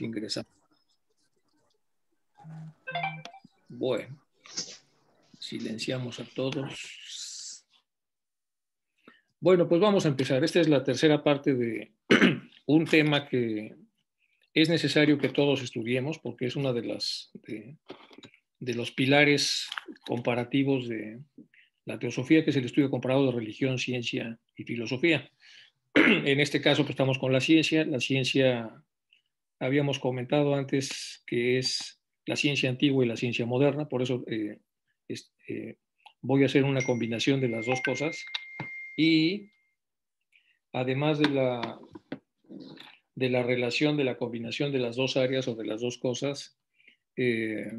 ingresar. Bueno, silenciamos a todos. Bueno, pues vamos a empezar. Esta es la tercera parte de un tema que es necesario que todos estudiemos porque es una de las de, los pilares comparativos de la teosofía, que es el estudio comparado de religión, ciencia y filosofía. En este caso, pues, estamos con la ciencia. La ciencia habíamos comentado antes que es la ciencia antigua y la ciencia moderna, por eso eh, eh, voy a hacer una combinación de las dos cosas. Y además de la, de la relación, de la combinación de las dos áreas o de las dos cosas, eh,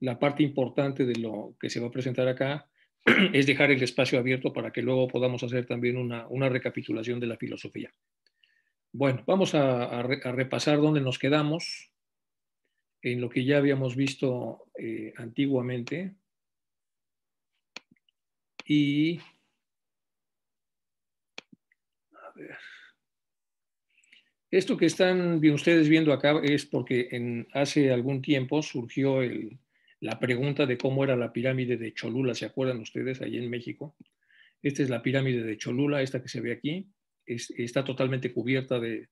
la parte importante de lo que se va a presentar acá es dejar el espacio abierto para que luego podamos hacer también una, una recapitulación de la filosofía. Bueno, vamos a, repasar dónde nos quedamos en lo que ya habíamos visto eh, antiguamente. Y a ver, esto que están ustedes viendo acá es porque en, hace algún tiempo surgió la pregunta de cómo era la pirámide de Cholula. ¿Se acuerdan ustedes allí en México? Esta es la pirámide de Cholula, esta que se ve aquí está totalmente cubierta de,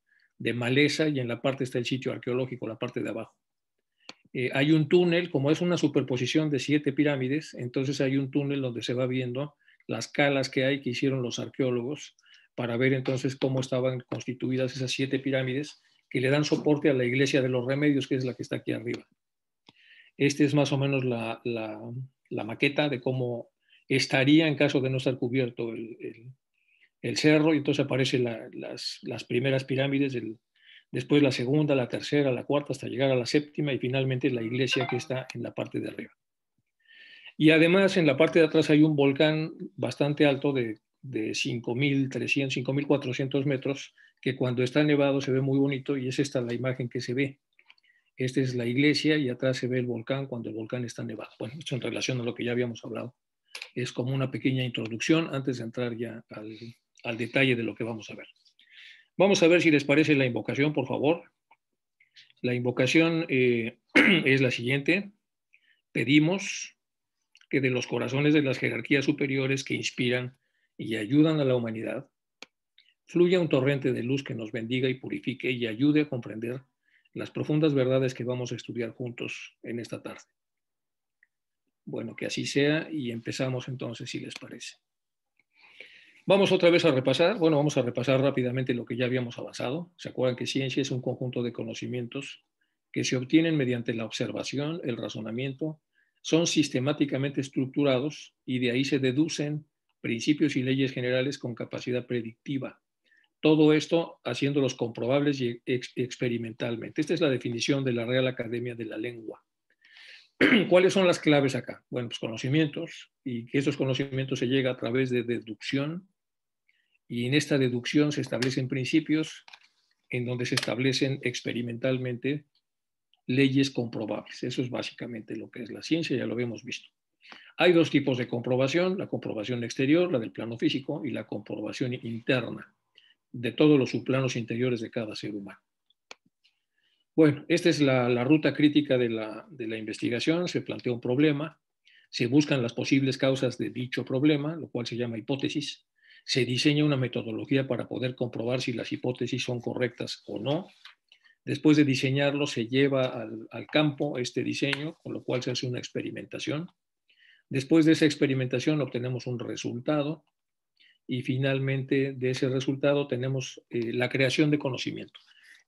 maleza y en la parte está el sitio arqueológico, la parte de abajo. Eh, hay un túnel, como es una superposición de siete pirámides, entonces hay un túnel donde se va viendo las calas que hay que hicieron los arqueólogos para ver entonces cómo estaban constituidas esas siete pirámides que le dan soporte a la iglesia de los remedios, que es la que está aquí arriba. Este es más o menos la, maqueta de cómo estaría en caso de no estar cubierto el, el cerro y entonces aparecen las, primeras pirámides, después la segunda, la tercera, la cuarta, hasta llegar a la séptima y finalmente la iglesia que está en la parte de arriba. Y además en la parte de atrás hay un volcán bastante alto de, de 5.300, 5.400 metros, que cuando está nevado se ve muy bonito y es esta la imagen que se ve. Esta es la iglesia y atrás se ve el volcán cuando el volcán está nevado. Bueno, esto en relación a lo que ya habíamos hablado. Es como una pequeña introducción antes de entrar ya al, al detalle de lo que vamos a ver. Vamos a ver si les parece la invocación, por favor. La invocación eh, es la siguiente. Pedimos que de los corazones de las jerarquías superiores que inspiran y ayudan a la humanidad, fluya un torrente de luz que nos bendiga y purifique y ayude a comprender las profundas verdades que vamos a estudiar juntos en esta tarde. Bueno, que así sea y empezamos entonces, si les parece. Vamos otra vez a repasar, bueno, vamos a repasar rápidamente lo que ya habíamos avanzado. ¿Se acuerdan que ciencia es un conjunto de conocimientos que se obtienen mediante la observación, el razonamiento, son sistemáticamente estructurados y de ahí se deducen principios y leyes generales con capacidad predictiva. Todo esto haciéndolos comprobables y experimentalmente. Esta es la definición de la Real Academia de la Lengua. ¿Cuáles son las claves acá? Bueno, pues conocimientos y que esos conocimientos se llega a través de deducción, y en esta deducción se establecen principios en donde se establecen experimentalmente leyes comprobables. Eso es básicamente lo que es la ciencia, ya lo hemos visto. Hay dos tipos de comprobación, la comprobación exterior, la del plano físico, y la comprobación interna, de todos los subplanos interiores de cada ser humano. Bueno, esta es la, ruta crítica de la investigación, se plantea un problema, se buscan las posibles causas de dicho problema, lo cual se llama hipótesis, se diseña una metodología para poder comprobar si las hipótesis son correctas o no. Después de diseñarlo, se lleva al, campo este diseño, con lo cual se hace una experimentación. Después de esa experimentación obtenemos un resultado y finalmente de ese resultado tenemos eh, la creación de conocimiento.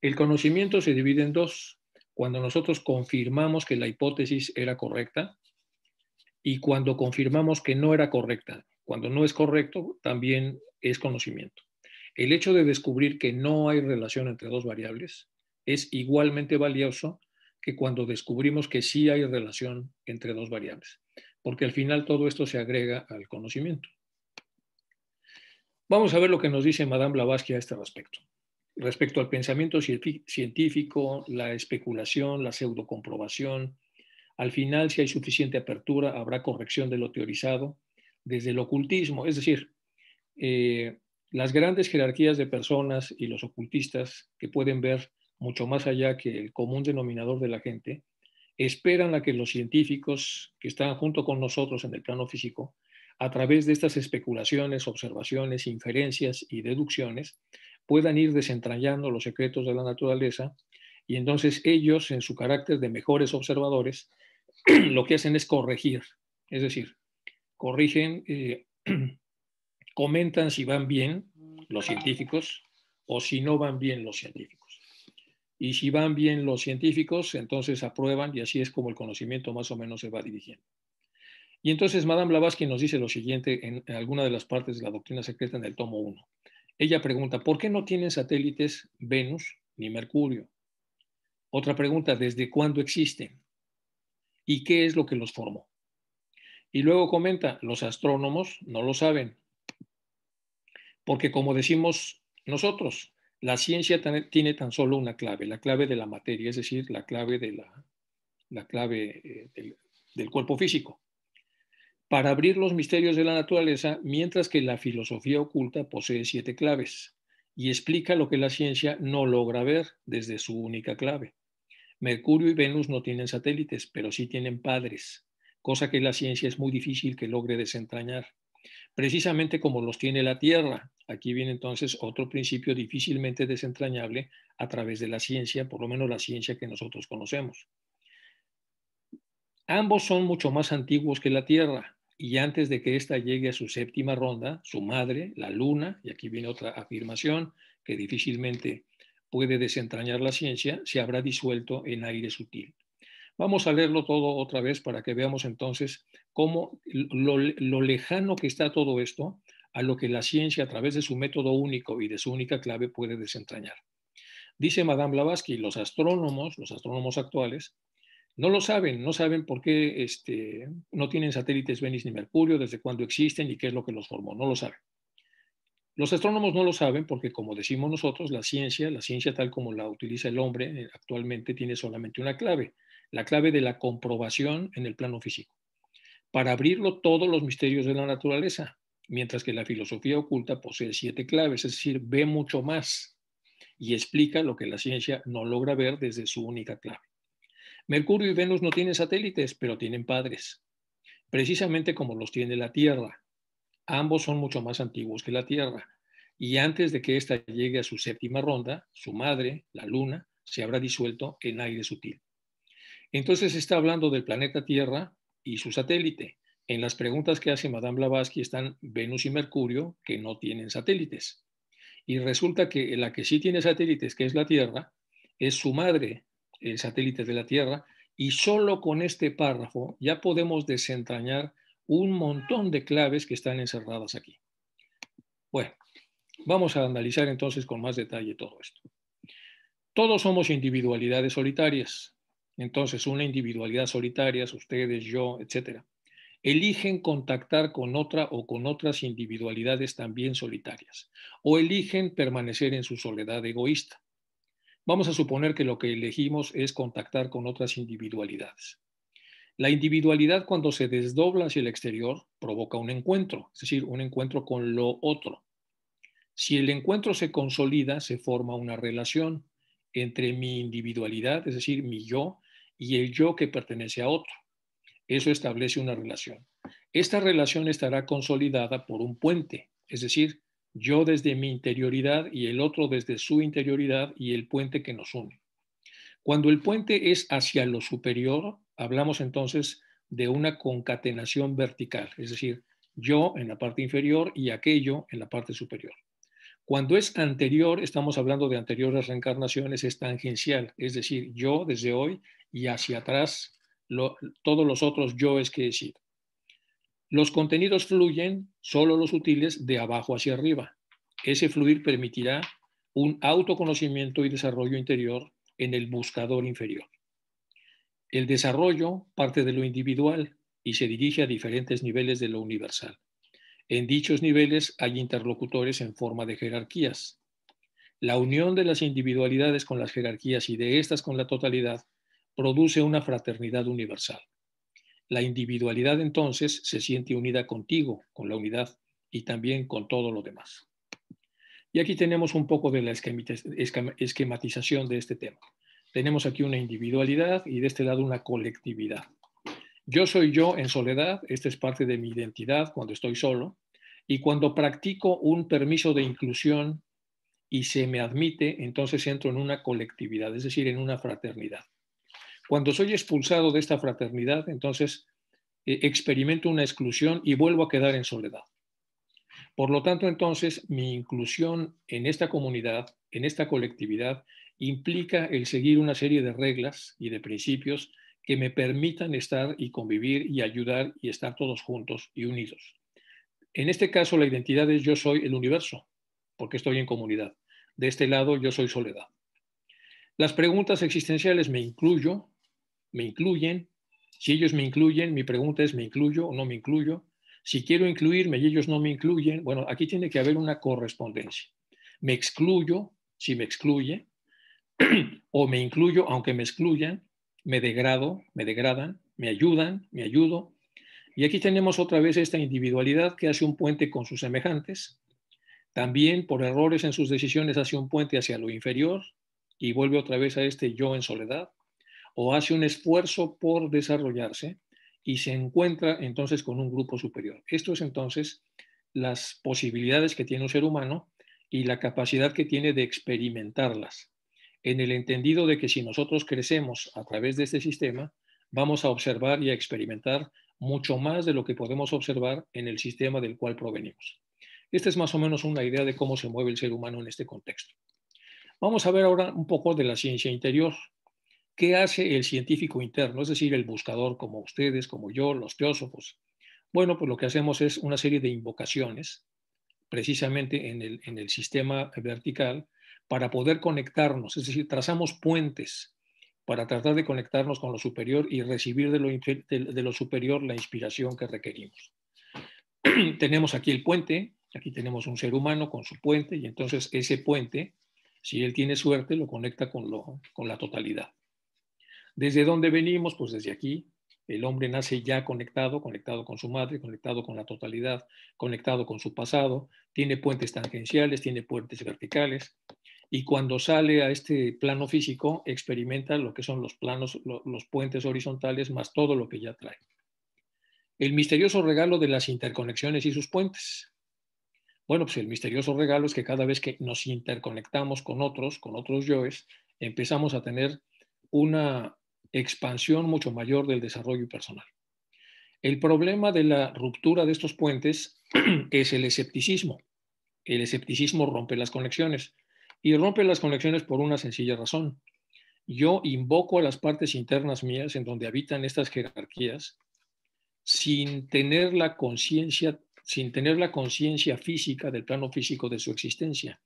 El conocimiento se divide en dos. Cuando nosotros confirmamos que la hipótesis era correcta y cuando confirmamos que no era correcta. Cuando no es correcto, también es conocimiento. El hecho de descubrir que no hay relación entre dos variables es igualmente valioso que cuando descubrimos que sí hay relación entre dos variables, porque al final todo esto se agrega al conocimiento. Vamos a ver lo que nos dice Madame Blavatsky a este respecto. Respecto al pensamiento científico, la especulación, la pseudocomprobación, al final si hay suficiente apertura habrá corrección de lo teorizado desde el ocultismo, es decir, eh, las grandes jerarquías de personas y los ocultistas que pueden ver mucho más allá que el común denominador de la gente, esperan a que los científicos que están junto con nosotros en el plano físico, a través de estas especulaciones, observaciones, inferencias y deducciones, puedan ir desentrañando los secretos de la naturaleza y entonces ellos, en su carácter de mejores observadores, lo que hacen es corregir, es decir, corrigen, eh, comentan si van bien los científicos o si no van bien los científicos. Y si van bien los científicos, entonces aprueban y así es como el conocimiento más o menos se va dirigiendo. Y entonces Madame Blavatsky nos dice lo siguiente en, en alguna de las partes de la doctrina secreta en el tomo 1. Ella pregunta, ¿por qué no tienen satélites Venus ni Mercurio? Otra pregunta, ¿desde cuándo existen? ¿Y qué es lo que los formó? Y luego comenta, los astrónomos no lo saben, porque como decimos nosotros, la ciencia tiene tan solo una clave, la clave de la materia, es decir, la clave, de la, clave eh, del cuerpo físico, para abrir los misterios de la naturaleza, mientras que la filosofía oculta posee siete claves y explica lo que la ciencia no logra ver desde su única clave. Mercurio y Venus no tienen satélites, pero sí tienen padres cosa que la ciencia es muy difícil que logre desentrañar, precisamente como los tiene la Tierra. Aquí viene entonces otro principio difícilmente desentrañable a través de la ciencia, por lo menos la ciencia que nosotros conocemos. Ambos son mucho más antiguos que la Tierra, y antes de que ésta llegue a su séptima ronda, su madre, la Luna, y aquí viene otra afirmación que difícilmente puede desentrañar la ciencia, se habrá disuelto en aire sutil. Vamos a leerlo todo otra vez para que veamos entonces cómo lo, lejano que está todo esto a lo que la ciencia a través de su método único y de su única clave puede desentrañar. Dice Madame Blavatsky, los astrónomos, los astrónomos actuales, no lo saben, no saben por qué este, no tienen satélites Venus ni Mercurio, desde cuándo existen y qué es lo que los formó, no lo saben. Los astrónomos no lo saben porque, como decimos nosotros, la ciencia, la ciencia tal como la utiliza el hombre eh, actualmente, tiene solamente una clave, la clave de la comprobación en el plano físico, para abrirlo todos los misterios de la naturaleza, mientras que la filosofía oculta posee siete claves, es decir, ve mucho más y explica lo que la ciencia no logra ver desde su única clave. Mercurio y Venus no tienen satélites, pero tienen padres, precisamente como los tiene la Tierra. Ambos son mucho más antiguos que la Tierra, y antes de que ésta llegue a su séptima ronda, su madre, la Luna, se habrá disuelto en aire sutil. Entonces está hablando del planeta Tierra y su satélite. En las preguntas que hace Madame Blavatsky están Venus y Mercurio, que no tienen satélites. Y resulta que la que sí tiene satélites, que es la Tierra, es su madre, el satélite de la Tierra, y solo con este párrafo ya podemos desentrañar un montón de claves que están encerradas aquí. Bueno, vamos a analizar entonces con más detalle todo esto. Todos somos individualidades solitarias, entonces, una individualidad solitaria, ustedes, yo, etcétera, Eligen contactar con otra o con otras individualidades también solitarias, o eligen permanecer en su soledad egoísta. Vamos a suponer que lo que elegimos es contactar con otras individualidades. La individualidad cuando se desdobla hacia el exterior provoca un encuentro, es decir, un encuentro con lo otro. Si el encuentro se consolida, se forma una relación entre mi individualidad, es decir, mi yo, y el yo que pertenece a otro. Eso establece una relación. Esta relación estará consolidada por un puente, es decir, yo desde mi interioridad y el otro desde su interioridad y el puente que nos une. Cuando el puente es hacia lo superior, hablamos entonces de una concatenación vertical, es decir, yo en la parte inferior y aquello en la parte superior. Cuando es anterior, estamos hablando de anteriores reencarnaciones, es tangencial, es decir, yo desde hoy y hacia atrás todos los otros yo es que he sido. Los contenidos fluyen, solo los útiles, de abajo hacia arriba. Ese fluir permitirá un autoconocimiento y desarrollo interior en el buscador inferior. El desarrollo parte de lo individual y se dirige a diferentes niveles de lo universal. En dichos niveles hay interlocutores en forma de jerarquías. La unión de las individualidades con las jerarquías y de estas con la totalidad produce una fraternidad universal. La individualidad entonces se siente unida contigo, con la unidad y también con todo lo demás. Y aquí tenemos un poco de la esquematización de este tema. Tenemos aquí una individualidad y de este lado una colectividad. Yo soy yo en soledad, esta es parte de mi identidad cuando estoy solo, y cuando practico un permiso de inclusión y se me admite, entonces entro en una colectividad, es decir, en una fraternidad. Cuando soy expulsado de esta fraternidad, entonces eh, experimento una exclusión y vuelvo a quedar en soledad. Por lo tanto, entonces, mi inclusión en esta comunidad, en esta colectividad, implica el seguir una serie de reglas y de principios que me permitan estar y convivir y ayudar y estar todos juntos y unidos. En este caso, la identidad es yo soy el universo, porque estoy en comunidad. De este lado, yo soy soledad. Las preguntas existenciales me incluyo, me incluyen. Si ellos me incluyen, mi pregunta es, ¿me incluyo o no me incluyo? Si quiero incluirme y ellos no me incluyen, bueno, aquí tiene que haber una correspondencia. Me excluyo si me excluye, o me incluyo aunque me excluyan, me degrado, me degradan, me ayudan, me ayudo. Y aquí tenemos otra vez esta individualidad que hace un puente con sus semejantes, también por errores en sus decisiones hace un puente hacia lo inferior y vuelve otra vez a este yo en soledad o hace un esfuerzo por desarrollarse y se encuentra entonces con un grupo superior. Esto es entonces las posibilidades que tiene un ser humano y la capacidad que tiene de experimentarlas, en el entendido de que si nosotros crecemos a través de este sistema, vamos a observar y a experimentar mucho más de lo que podemos observar en el sistema del cual provenimos. Esta es más o menos una idea de cómo se mueve el ser humano en este contexto. Vamos a ver ahora un poco de la ciencia interior, ¿Qué hace el científico interno? Es decir, el buscador como ustedes, como yo, los teósofos. Bueno, pues lo que hacemos es una serie de invocaciones, precisamente en el, en el sistema vertical, para poder conectarnos, es decir, trazamos puentes para tratar de conectarnos con lo superior y recibir de lo, de, lo superior la inspiración que requerimos. tenemos aquí el puente, aquí tenemos un ser humano con su puente y entonces ese puente, si él tiene suerte, lo conecta con, lo, con la totalidad. ¿Desde dónde venimos? Pues desde aquí. El hombre nace ya conectado, conectado con su madre, conectado con la totalidad, conectado con su pasado, tiene puentes tangenciales, tiene puentes verticales, y cuando sale a este plano físico experimenta lo que son los planos, los puentes horizontales más todo lo que ya trae. El misterioso regalo de las interconexiones y sus puentes. Bueno, pues el misterioso regalo es que cada vez que nos interconectamos con otros, con otros yoes, empezamos a tener una expansión mucho mayor del desarrollo personal. El problema de la ruptura de estos puentes es el escepticismo. El escepticismo rompe las conexiones y rompe las conexiones por una sencilla razón. Yo invoco a las partes internas mías en donde habitan estas jerarquías sin tener la conciencia sin tener la conciencia física del plano físico de su existencia.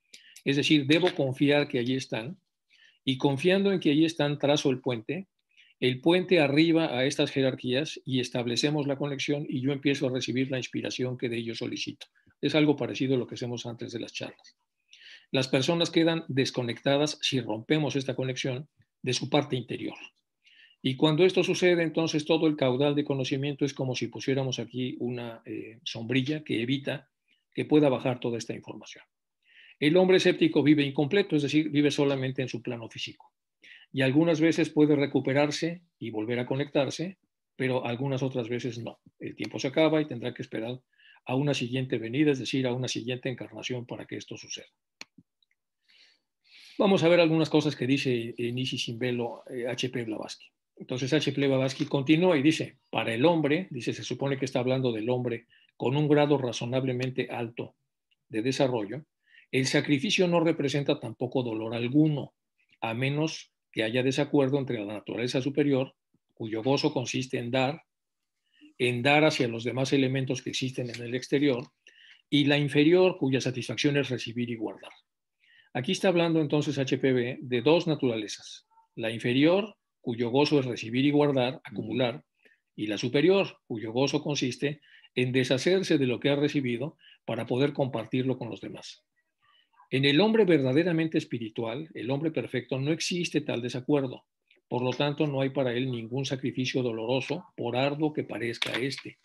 Es decir, debo confiar que allí están y confiando en que allí están trazo el puente el puente arriba a estas jerarquías y establecemos la conexión y yo empiezo a recibir la inspiración que de ello solicito. Es algo parecido a lo que hacemos antes de las charlas. Las personas quedan desconectadas si rompemos esta conexión de su parte interior. Y cuando esto sucede, entonces todo el caudal de conocimiento es como si pusiéramos aquí una eh, sombrilla que evita que pueda bajar toda esta información. El hombre escéptico vive incompleto, es decir, vive solamente en su plano físico y algunas veces puede recuperarse y volver a conectarse, pero algunas otras veces no. El tiempo se acaba y tendrá que esperar a una siguiente venida, es decir, a una siguiente encarnación para que esto suceda. Vamos a ver algunas cosas que dice Nishi Simbelo H.P. Eh, Blavatsky. Entonces H.P. Blavatsky continúa y dice, para el hombre, dice, se supone que está hablando del hombre con un grado razonablemente alto de desarrollo, el sacrificio no representa tampoco dolor alguno, a menos que haya desacuerdo entre la naturaleza superior, cuyo gozo consiste en dar, en dar hacia los demás elementos que existen en el exterior, y la inferior, cuya satisfacción es recibir y guardar. Aquí está hablando entonces HPV de dos naturalezas, la inferior, cuyo gozo es recibir y guardar, acumular, y la superior, cuyo gozo consiste en deshacerse de lo que ha recibido para poder compartirlo con los demás. En el hombre verdaderamente espiritual, el hombre perfecto, no existe tal desacuerdo. Por lo tanto, no hay para él ningún sacrificio doloroso, por arduo que parezca este.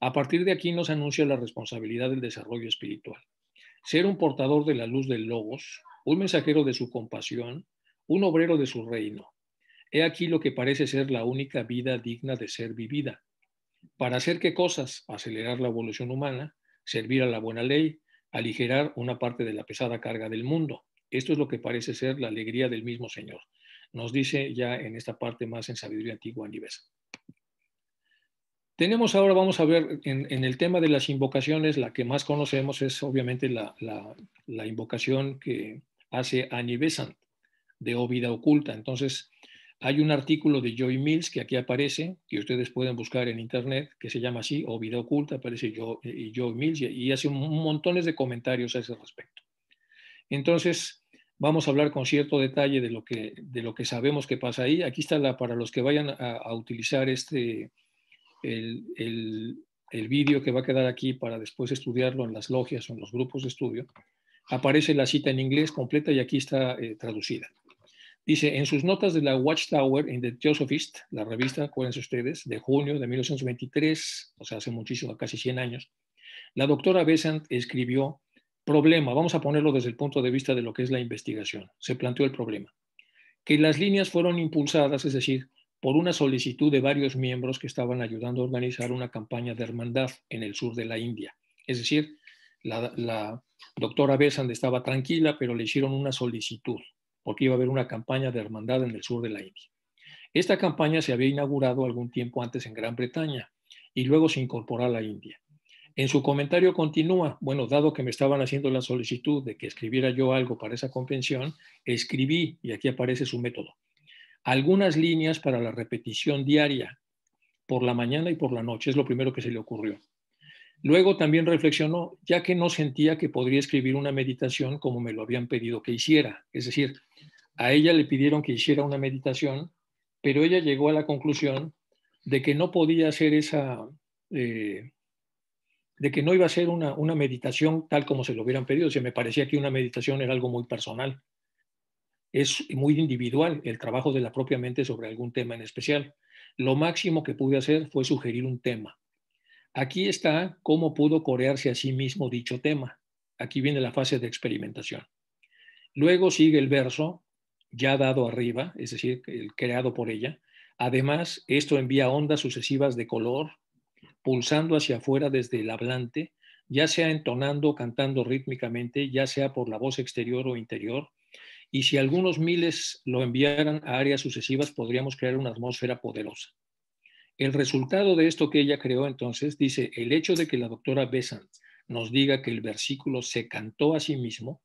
A partir de aquí nos anuncia la responsabilidad del desarrollo espiritual. Ser un portador de la luz del Logos, un mensajero de su compasión, un obrero de su reino. He aquí lo que parece ser la única vida digna de ser vivida. ¿Para hacer qué cosas? Acelerar la evolución humana, servir a la buena ley, aligerar una parte de la pesada carga del mundo. Esto es lo que parece ser la alegría del mismo Señor. Nos dice ya en esta parte más en Sabiduría Antigua Aníbes. Tenemos ahora, vamos a ver, en, el tema de las invocaciones, la que más conocemos es obviamente la, la, invocación que hace Aníbes de Ovida Oculta. Entonces, hay un artículo de Joy Mills que aquí aparece, que ustedes pueden buscar en internet, que se llama así, o Vida Oculta, aparece Joy, eh, Joy Mills, y hace un montones de comentarios a ese respecto. Entonces, vamos a hablar con cierto detalle de lo que, de lo que sabemos que pasa ahí. Aquí está la, para los que vayan a, utilizar este, el, el, vídeo que va a quedar aquí para después estudiarlo en las logias o en los grupos de estudio. Aparece la cita en inglés completa y aquí está eh, traducida. Dice, en sus notas de la Watchtower, en The Theosophist, la revista, acuérdense ustedes, de junio de 1923, o sea, hace muchísimo, casi 100 años, la doctora Besant escribió, problema, vamos a ponerlo desde el punto de vista de lo que es la investigación, se planteó el problema, que las líneas fueron impulsadas, es decir, por una solicitud de varios miembros que estaban ayudando a organizar una campaña de hermandad en el sur de la India. Es decir, la, la doctora Besant estaba tranquila, pero le hicieron una solicitud porque iba a haber una campaña de hermandad en el sur de la India. Esta campaña se había inaugurado algún tiempo antes en Gran Bretaña y luego se incorporó a la India. En su comentario continúa, bueno, dado que me estaban haciendo la solicitud de que escribiera yo algo para esa convención, escribí, y aquí aparece su método, algunas líneas para la repetición diaria, por la mañana y por la noche, es lo primero que se le ocurrió. Luego también reflexionó, ya que no sentía que podría escribir una meditación como me lo habían pedido que hiciera. Es decir, a ella le pidieron que hiciera una meditación, pero ella llegó a la conclusión de que no podía hacer esa, eh, de que no iba a ser una, una meditación tal como se lo hubieran pedido. O me parecía que una meditación era algo muy personal. Es muy individual el trabajo de la propia mente sobre algún tema en especial. Lo máximo que pude hacer fue sugerir un tema Aquí está cómo pudo corearse a sí mismo dicho tema. Aquí viene la fase de experimentación. Luego sigue el verso ya dado arriba, es decir, el creado por ella. Además, esto envía ondas sucesivas de color, pulsando hacia afuera desde el hablante, ya sea entonando o cantando rítmicamente, ya sea por la voz exterior o interior. Y si algunos miles lo enviaran a áreas sucesivas, podríamos crear una atmósfera poderosa. El resultado de esto que ella creó entonces, dice, el hecho de que la doctora Besant nos diga que el versículo se cantó a sí mismo,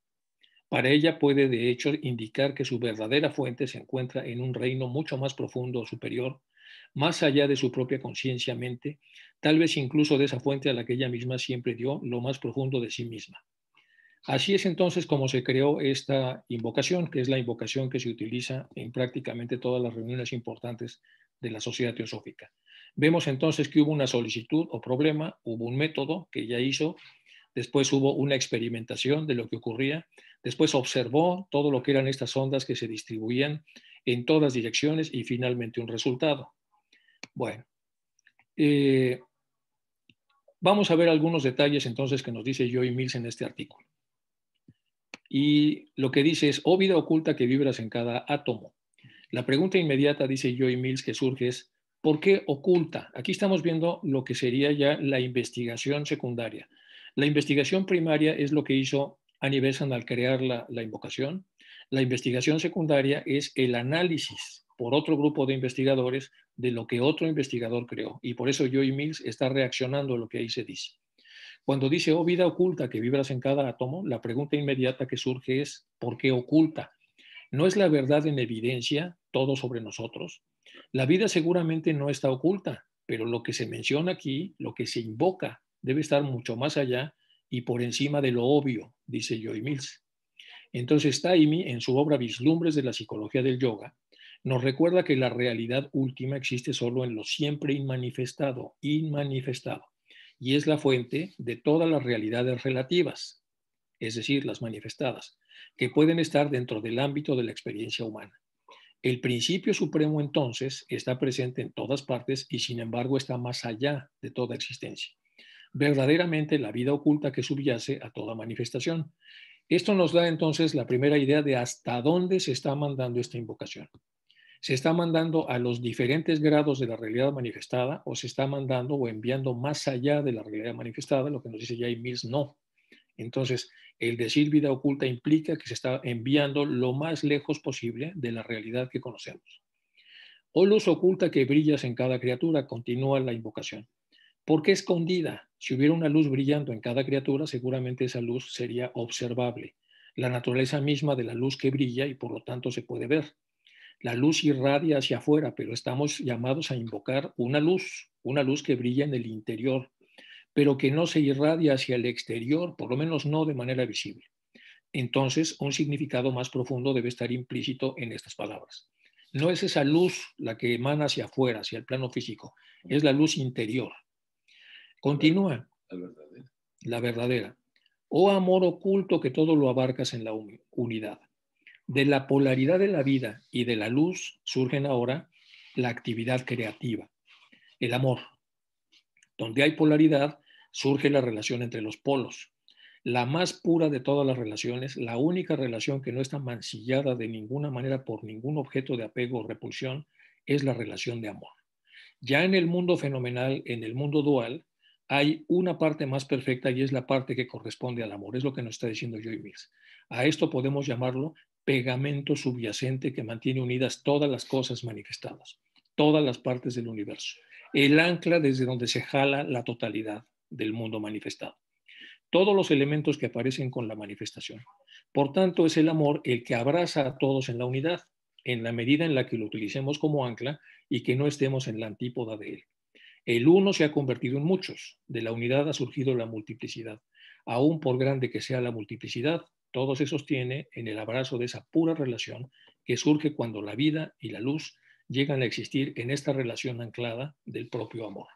para ella puede de hecho indicar que su verdadera fuente se encuentra en un reino mucho más profundo o superior, más allá de su propia conciencia mente, tal vez incluso de esa fuente a la que ella misma siempre dio lo más profundo de sí misma. Así es entonces como se creó esta invocación, que es la invocación que se utiliza en prácticamente todas las reuniones importantes de la sociedad teosófica. Vemos entonces que hubo una solicitud o problema, hubo un método que ya hizo, después hubo una experimentación de lo que ocurría, después observó todo lo que eran estas ondas que se distribuían en todas direcciones y finalmente un resultado. Bueno, eh, vamos a ver algunos detalles entonces que nos dice Joy Mills en este artículo. Y lo que dice es, o oh, vida oculta que vibras en cada átomo. La pregunta inmediata, dice Joy Mills, que surge es, ¿Por qué oculta. Aquí estamos viendo lo que sería ya la investigación secundaria. La investigación primaria es lo que hizo Annie Besant al crear la, invocación. La investigación secundaria es el análisis por otro grupo de investigadores de lo que otro investigador creó. Y por eso Joey Mills está reaccionando a lo que ahí se dice. Cuando dice, oh vida oculta que vibras en cada átomo, la pregunta inmediata que surge es, ¿por qué oculta? ¿No es la verdad en evidencia todo sobre nosotros? La vida seguramente no está oculta, pero lo que se menciona aquí, lo que se invoca, debe estar mucho más allá y por encima de lo obvio, dice Joy Mills. Entonces, Taimi, en su obra Vislumbres de la Psicología del Yoga, nos recuerda que la realidad última existe solo en lo siempre inmanifestado, inmanifestado, y es la fuente de todas las realidades relativas, es decir, las manifestadas, que pueden estar dentro del ámbito de la experiencia humana. El principio supremo entonces está presente en todas partes y sin embargo está más allá de toda existencia. Verdaderamente la vida oculta que subyace a toda manifestación. Esto nos da entonces la primera idea de hasta dónde se está mandando esta invocación. ¿Se está mandando a los diferentes grados de la realidad manifestada o se está mandando o enviando más allá de la realidad manifestada? Lo que nos dice Jay Mills, no. Entonces, el decir vida oculta implica que se está enviando lo más lejos posible de la realidad que conocemos. O luz oculta que brillas en cada criatura, continúa la invocación. ¿Por qué escondida? Si hubiera una luz brillando en cada criatura, seguramente esa luz sería observable. La naturaleza misma de la luz que brilla y por lo tanto se puede ver. La luz irradia hacia afuera, pero estamos llamados a invocar una luz, una luz que brilla en el interior, pero que no se irradia hacia el exterior, por lo menos no de manera visible. Entonces, un significado más profundo debe estar implícito en estas palabras. No es esa luz la que emana hacia afuera, hacia el plano físico, es la luz interior. Continúa. La verdadera. La Oh amor oculto que todo lo abarcas en la unidad. De la polaridad de la vida y de la luz surgen ahora la actividad creativa, el amor. Donde hay polaridad, surge la relación entre los polos. La más pura de todas las relaciones, la única relación que no está mancillada de ninguna manera por ningún objeto de apego o repulsión, es la relación de amor. Ya en el mundo fenomenal, en el mundo dual, hay una parte más perfecta y es la parte que corresponde al amor. Es lo que nos está diciendo Joy Mills. A esto podemos llamarlo pegamento subyacente que mantiene unidas todas las cosas manifestadas, todas las partes del universo. El ancla desde donde se jala la totalidad, del mundo manifestado. Todos los elementos que aparecen con la manifestación. Por tanto, es el amor el que abraza a todos en la unidad, en la medida en la que lo utilicemos como ancla y que no estemos en la antípoda de él. El uno se ha convertido en muchos, de la unidad ha surgido la multiplicidad. Aún por grande que sea la multiplicidad, todo se sostiene en el abrazo de esa pura relación que surge cuando la vida y la luz llegan a existir en esta relación anclada del propio amor.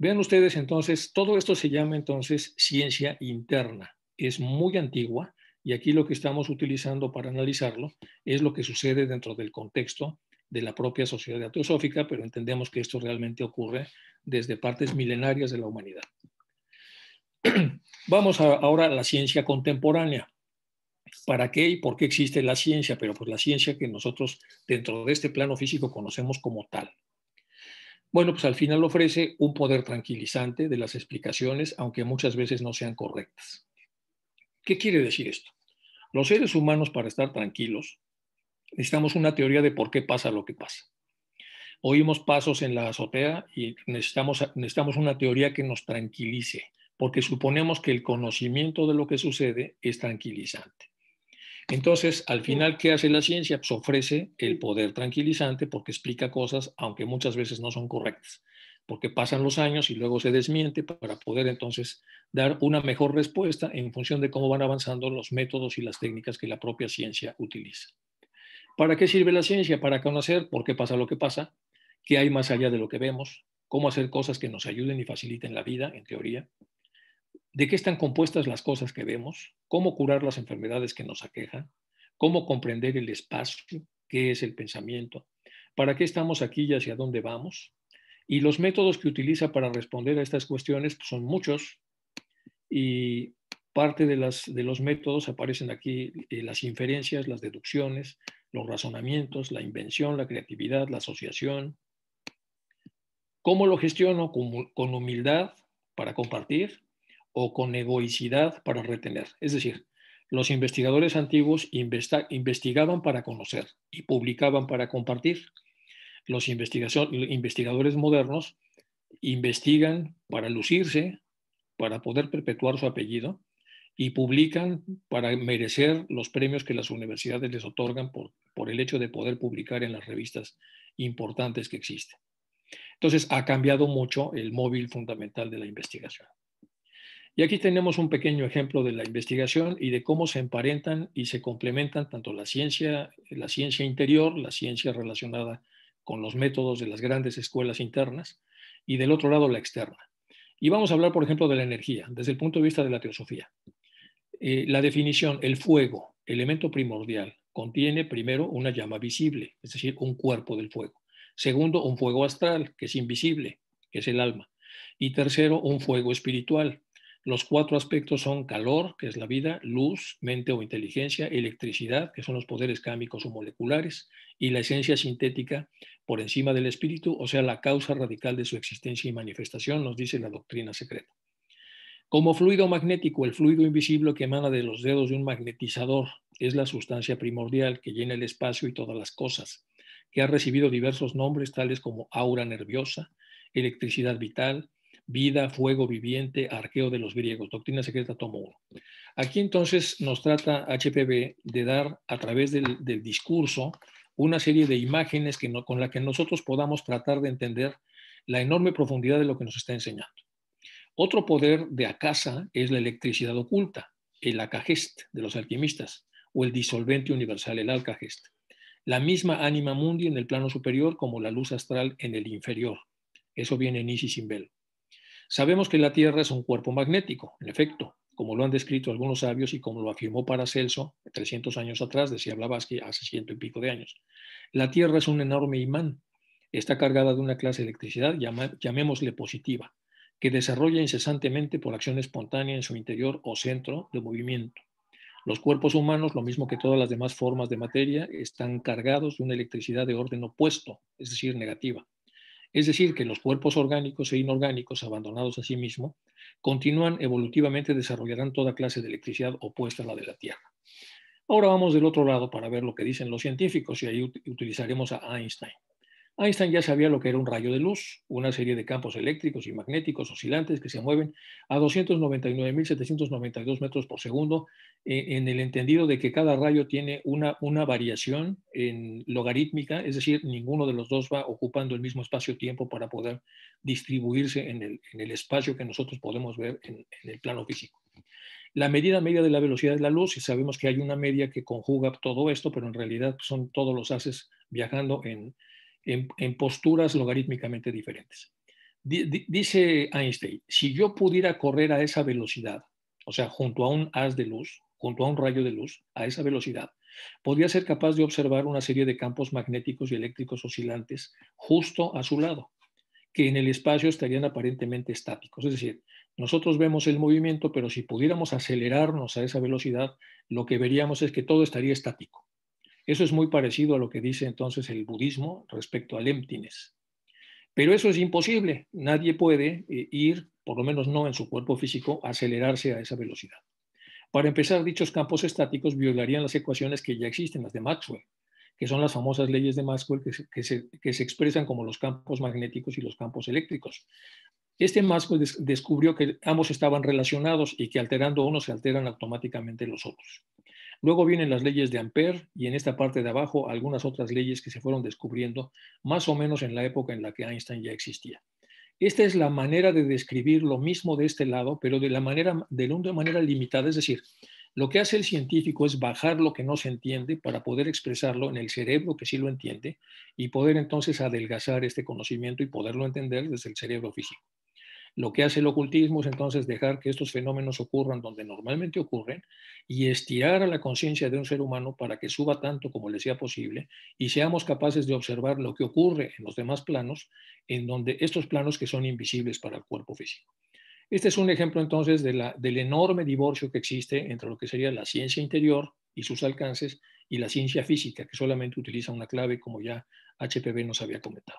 Vean ustedes entonces, todo esto se llama entonces ciencia interna. Es muy antigua y aquí lo que estamos utilizando para analizarlo es lo que sucede dentro del contexto de la propia sociedad teosófica, pero entendemos que esto realmente ocurre desde partes milenarias de la humanidad. Vamos ahora a la ciencia contemporánea. ¿Para qué y por qué existe la ciencia? Pero pues la ciencia que nosotros dentro de este plano físico conocemos como tal. Bueno, pues al final ofrece un poder tranquilizante de las explicaciones, aunque muchas veces no sean correctas. ¿Qué quiere decir esto? Los seres humanos, para estar tranquilos, necesitamos una teoría de por qué pasa lo que pasa. Oímos pasos en la azotea y necesitamos, necesitamos una teoría que nos tranquilice, porque suponemos que el conocimiento de lo que sucede es tranquilizante. Entonces, al final, ¿qué hace la ciencia? Pues ofrece el poder tranquilizante porque explica cosas, aunque muchas veces no son correctas, porque pasan los años y luego se desmiente para poder entonces dar una mejor respuesta en función de cómo van avanzando los métodos y las técnicas que la propia ciencia utiliza. ¿Para qué sirve la ciencia? Para conocer por qué pasa lo que pasa, qué hay más allá de lo que vemos, cómo hacer cosas que nos ayuden y faciliten la vida, en teoría, de qué están compuestas las cosas que vemos, cómo curar las enfermedades que nos aquejan, cómo comprender el espacio, qué es el pensamiento, para qué estamos aquí y hacia dónde vamos. Y los métodos que utiliza para responder a estas cuestiones son muchos y parte de, los métodos aparecen aquí eh, las inferencias, las deducciones, los razonamientos, la invención, la creatividad, la asociación. ¿Cómo lo gestiono? con humildad para compartir, o con egoicidad para retener. Es decir, los investigadores antiguos investigaban para conocer y publicaban para compartir. Los investigadores modernos investigan para lucirse, para poder perpetuar su apellido y publican para merecer los premios que las universidades les otorgan por, el hecho de poder publicar en las revistas importantes que existen. Entonces, ha cambiado mucho el móvil fundamental de la investigación. Y aquí tenemos un pequeño ejemplo de la investigación y de cómo se emparentan y se complementan tanto la ciencia, la ciencia interior, la ciencia relacionada con los métodos de las grandes escuelas internas, y del otro lado la externa. Y vamos a hablar, por ejemplo, de la energía, desde el punto de vista de la teosofía. Eh, la definición, el fuego, elemento primordial, contiene primero una llama visible, es decir, un cuerpo del fuego. Segundo, un fuego astral, que es invisible, que es el alma. Y tercero, un fuego espiritual, los cuatro aspectos son calor, que es la vida, luz, mente o inteligencia, electricidad, que son los poderes cámicos o moleculares, y la esencia sintética por encima del espíritu, o sea, la causa radical de su existencia y manifestación, nos dice la doctrina secreta. Como fluido magnético, el fluido invisible que emana de los dedos de un magnetizador es la sustancia primordial que llena el espacio y todas las cosas, que ha recibido diversos nombres tales como aura nerviosa, electricidad vital, vida, fuego viviente, arqueo de los griegos, Doctrina Secreta, tomo 1. Aquí entonces nos trata HPB de dar a través del, discurso una serie de imágenes que con las que nosotros podamos tratar de entender la enorme profundidad de lo que nos está enseñando. Otro poder de Akasa es la electricidad oculta, el Akagest de los alquimistas, o el disolvente universal, el Alkahest. La misma anima mundi en el plano superior como la luz astral en el inferior. Eso viene en Isis Sabemos que la Tierra es un cuerpo magnético, en efecto, como lo han descrito algunos sabios y como lo afirmó Paracelso 300 años atrás, decía Blavatsky hace ciento y pico de años. La Tierra es un enorme imán, está cargada de una clase de electricidad, llamémosle positiva, que desarrolla incesantemente por acción espontánea en su interior o centro de movimiento. Los cuerpos humanos, lo mismo que todas las demás formas de materia, están cargados de una electricidad de orden opuesto, es decir, negativa. Es decir, que los cuerpos orgánicos e inorgánicos abandonados a sí mismos continúan evolutivamente desarrollarán toda clase de electricidad opuesta a la de la Tierra. Ahora vamos del otro lado para ver lo que dicen los científicos y ahí utilizaremos a Einstein. Einstein ya sabía lo que era un rayo de luz, una serie de campos eléctricos y magnéticos oscilantes que se mueven a 299.792 metros por segundo, e, en, el entendido de que cada rayo tiene una, una variación en logarítmica, es decir, ninguno de los dos va ocupando el mismo espacio-tiempo para poder distribuirse en el, espacio que nosotros podemos ver en, en el plano físico. La medida media de la velocidad de la luz, y sabemos que hay una media que conjuga todo esto, pero en realidad son todos los haces viajando en, en, posturas logarítmicamente diferentes. Dice Einstein, si yo pudiera correr a esa velocidad, o sea, junto a un haz de luz, junto a un rayo de luz, a esa velocidad, podría ser capaz de observar una serie de campos magnéticos y eléctricos oscilantes justo a su lado, que en el espacio estarían aparentemente estáticos. Es decir, nosotros vemos el movimiento, pero si pudiéramos acelerarnos a esa velocidad, lo que veríamos es que todo estaría estático. Eso es muy parecido a lo que dice entonces el budismo respecto al emptiness. Pero eso es imposible. Nadie puede eh, ir, por lo menos no en su cuerpo físico, acelerarse a esa velocidad. Para empezar, dichos campos estáticos violarían las ecuaciones que ya existen, las de Maxwell, que son las famosas leyes de Maxwell que se, expresan como los campos magnéticos y los campos eléctricos. Este Maxwell descubrió que ambos estaban relacionados y que alterando uno se alteran automáticamente los otros. Luego vienen las leyes de Ampère y en esta parte de abajo algunas otras leyes que se fueron descubriendo más o menos en la época en la que Einstein ya existía. Esta es la manera de describir lo mismo de este lado, pero de, la manera, de una manera limitada, es decir, lo que hace el científico es bajar lo que no se entiende para poder expresarlo en el cerebro que sí lo entiende y poder entonces adelgazar este conocimiento y poderlo entender desde el cerebro físico. Lo que hace el ocultismo es entonces dejar que estos fenómenos ocurran donde normalmente ocurren y estirar a la conciencia de un ser humano para que suba tanto como le sea posible y seamos capaces de observar lo que ocurre en los demás planos, en donde estos planos que son invisibles para el cuerpo físico. Este es un ejemplo entonces del enorme divorcio que existe entre lo que sería la ciencia interior y sus alcances y la ciencia física, que solamente utiliza una clave como ya HPB nos había comentado.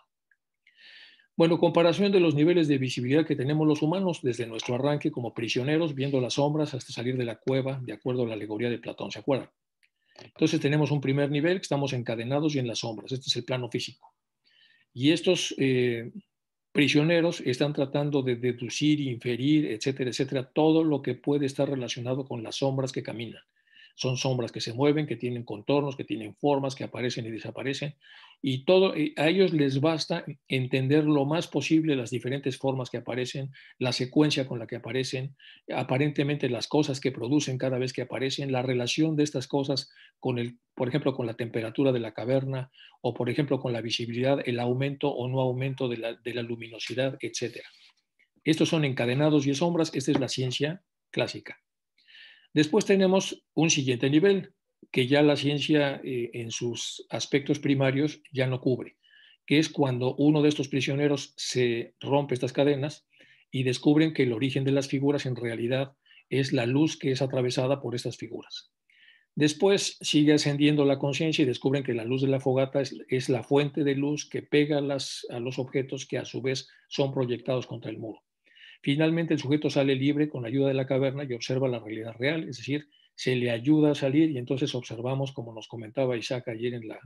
Bueno, comparación de los niveles de visibilidad que tenemos los humanos desde nuestro arranque como prisioneros, viendo las sombras hasta salir de la cueva, de acuerdo a la alegoría de Platón, ¿se acuerdan? Entonces tenemos un primer nivel, estamos encadenados y en las sombras, este es el plano físico. Y estos eh, prisioneros están tratando de deducir, inferir, etcétera, etcétera, todo lo que puede estar relacionado con las sombras que caminan. Son sombras que se mueven, que tienen contornos, que tienen formas, que aparecen y desaparecen, y todo, a ellos les basta entender lo más posible las diferentes formas que aparecen, la secuencia con la que aparecen, aparentemente las cosas que producen cada vez que aparecen, la relación de estas cosas con el, por ejemplo, con la temperatura de la caverna o, por ejemplo, con la visibilidad, el aumento o no aumento de la, luminosidad, etc. Estos son encadenados y sombras, esta es la ciencia clásica. Después tenemos un siguiente nivel, que ya la ciencia eh, en sus aspectos primarios ya no cubre, que es cuando uno de estos prisioneros se rompe estas cadenas y descubren que el origen de las figuras en realidad es la luz que es atravesada por estas figuras. Después sigue ascendiendo la conciencia y descubren que la luz de la fogata es, la fuente de luz que pega a los objetos que a su vez son proyectados contra el muro. Finalmente el sujeto sale libre con la ayuda de la caverna y observa la realidad real, es decir, se le ayuda a salir y entonces observamos, como nos comentaba Isaac ayer en la,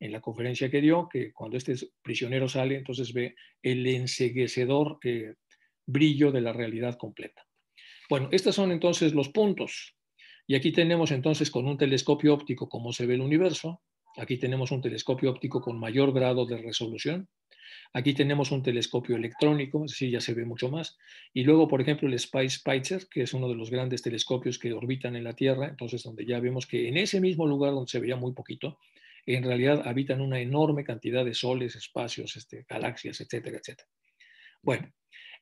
en la conferencia que dio, que cuando este prisionero sale, entonces ve el enseguecedor eh, brillo de la realidad completa. Bueno, estos son entonces los puntos. Y aquí tenemos entonces con un telescopio óptico cómo se ve el universo. Aquí tenemos un telescopio óptico con mayor grado de resolución, Aquí tenemos un telescopio electrónico, es ya se ve mucho más. Y luego, por ejemplo, el space Spitzer, que es uno de los grandes telescopios que orbitan en la Tierra, entonces donde ya vemos que en ese mismo lugar donde se veía muy poquito, en realidad habitan una enorme cantidad de soles, espacios, este, galaxias, etcétera, etcétera. Bueno,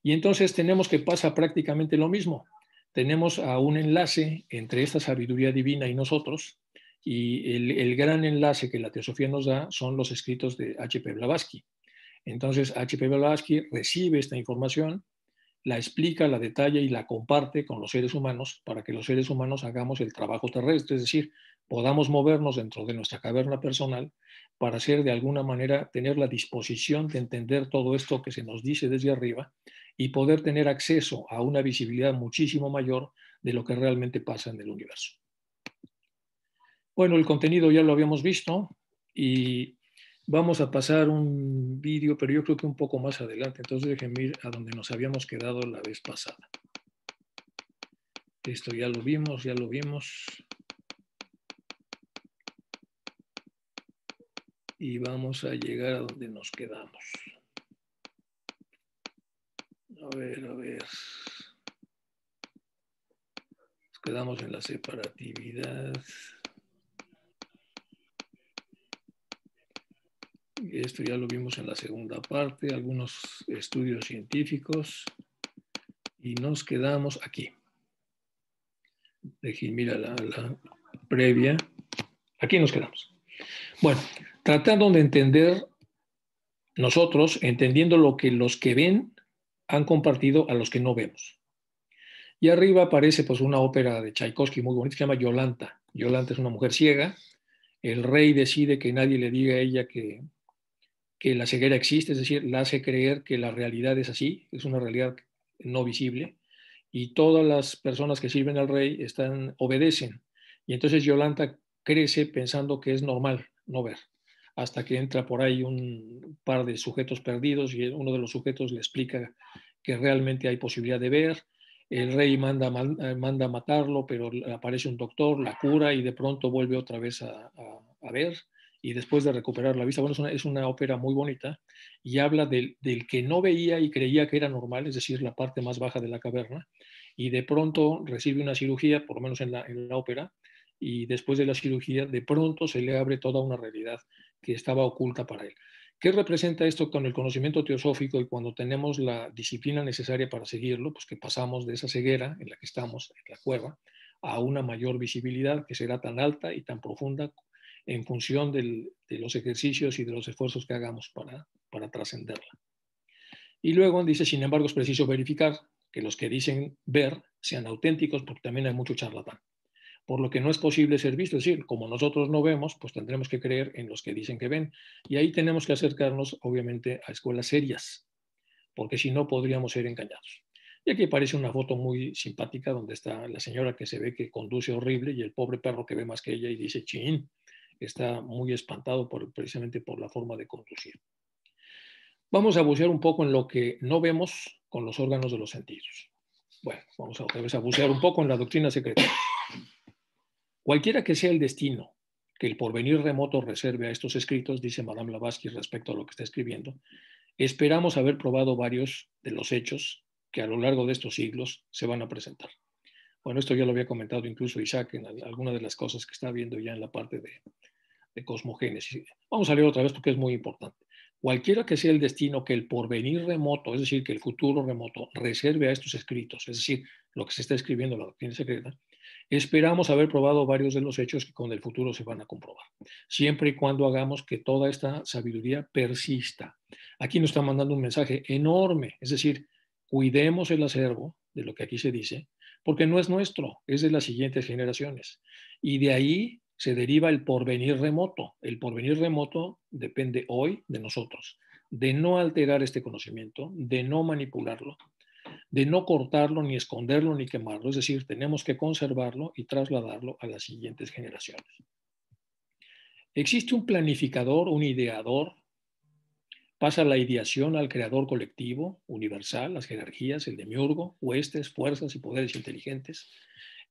y entonces tenemos que pasa prácticamente lo mismo. Tenemos a un enlace entre esta sabiduría divina y nosotros, y el, el gran enlace que la teosofía nos da son los escritos de H.P. Blavatsky. Entonces, H.P. Blavatsky recibe esta información, la explica, la detalla y la comparte con los seres humanos para que los seres humanos hagamos el trabajo terrestre, es decir, podamos movernos dentro de nuestra caverna personal para hacer de alguna manera, tener la disposición de entender todo esto que se nos dice desde arriba y poder tener acceso a una visibilidad muchísimo mayor de lo que realmente pasa en el universo. Bueno, el contenido ya lo habíamos visto y Vamos a pasar un vídeo, pero yo creo que un poco más adelante. Entonces déjenme ir a donde nos habíamos quedado la vez pasada. Esto ya lo vimos, ya lo vimos. Y vamos a llegar a donde nos quedamos. A ver, a ver. Nos quedamos en la separatividad. esto ya lo vimos en la segunda parte, algunos estudios científicos, y nos quedamos aquí. mira la, previa. Aquí nos quedamos. Bueno, tratando de entender nosotros, entendiendo lo que los que ven han compartido a los que no vemos. Y arriba aparece pues una ópera de Tchaikovsky muy bonita se llama Yolanta. Yolanta es una mujer ciega. El rey decide que nadie le diga a ella que que la ceguera existe, es decir, la hace creer que la realidad es así, es una realidad no visible, y todas las personas que sirven al rey están, obedecen. Y entonces Yolanta crece pensando que es normal no ver, hasta que entra por ahí un par de sujetos perdidos y uno de los sujetos le explica que realmente hay posibilidad de ver. El rey manda, eh, manda matarlo, pero aparece un doctor, la cura y de pronto vuelve otra vez a, a ver y después de recuperar la vista, bueno, es una, ópera muy bonita y habla del, que no veía y creía que era normal, es decir, la parte más baja de la caverna, y de pronto recibe una cirugía, por lo menos en la, en la ópera, y después de la cirugía de pronto se le abre toda una realidad que estaba oculta para él. ¿Qué representa esto con el conocimiento teosófico y cuando tenemos la disciplina necesaria para seguirlo? Pues que pasamos de esa ceguera en la que estamos, en la cueva, a una mayor visibilidad que será tan alta y tan profunda en función de los ejercicios y de los esfuerzos que hagamos para, para trascenderla. Y luego dice, sin embargo, es preciso verificar que los que dicen ver sean auténticos, porque también hay mucho charlatán. Por lo que no es posible ser visto, es decir, como nosotros no vemos, pues tendremos que creer en los que dicen que ven. Y ahí tenemos que acercarnos, obviamente, a escuelas serias, porque si no podríamos ser engañados. Y aquí aparece una foto muy simpática donde está la señora que se ve que conduce horrible y el pobre perro que ve más que ella y dice, chin, está muy espantado precisamente por la forma de conducir. Vamos a bucear un poco en lo que no vemos con los órganos de los sentidos. Bueno, vamos a, otra vez a bucear un poco en la doctrina secreta. Cualquiera que sea el destino que el porvenir remoto reserve a estos escritos, dice Madame Lavasky respecto a lo que está escribiendo, esperamos haber probado varios de los hechos que a lo largo de estos siglos se van a presentar. Bueno, esto ya lo había comentado incluso Isaac en alguna de las cosas que está viendo ya en la parte de de cosmogénesis. Vamos a leer otra vez porque es muy importante. Cualquiera que sea el destino que el porvenir remoto, es decir, que el futuro remoto, reserve a estos escritos, es decir, lo que se está escribiendo en la doctrina secreta, esperamos haber probado varios de los hechos que con el futuro se van a comprobar, siempre y cuando hagamos que toda esta sabiduría persista. Aquí nos está mandando un mensaje enorme, es decir, cuidemos el acervo de lo que aquí se dice, porque no es nuestro, es de las siguientes generaciones. Y de ahí se deriva el porvenir remoto. El porvenir remoto depende hoy de nosotros, de no alterar este conocimiento, de no manipularlo, de no cortarlo, ni esconderlo, ni quemarlo. Es decir, tenemos que conservarlo y trasladarlo a las siguientes generaciones. Existe un planificador, un ideador. Pasa la ideación al creador colectivo, universal, las jerarquías, el demiurgo, huestes, fuerzas y poderes inteligentes.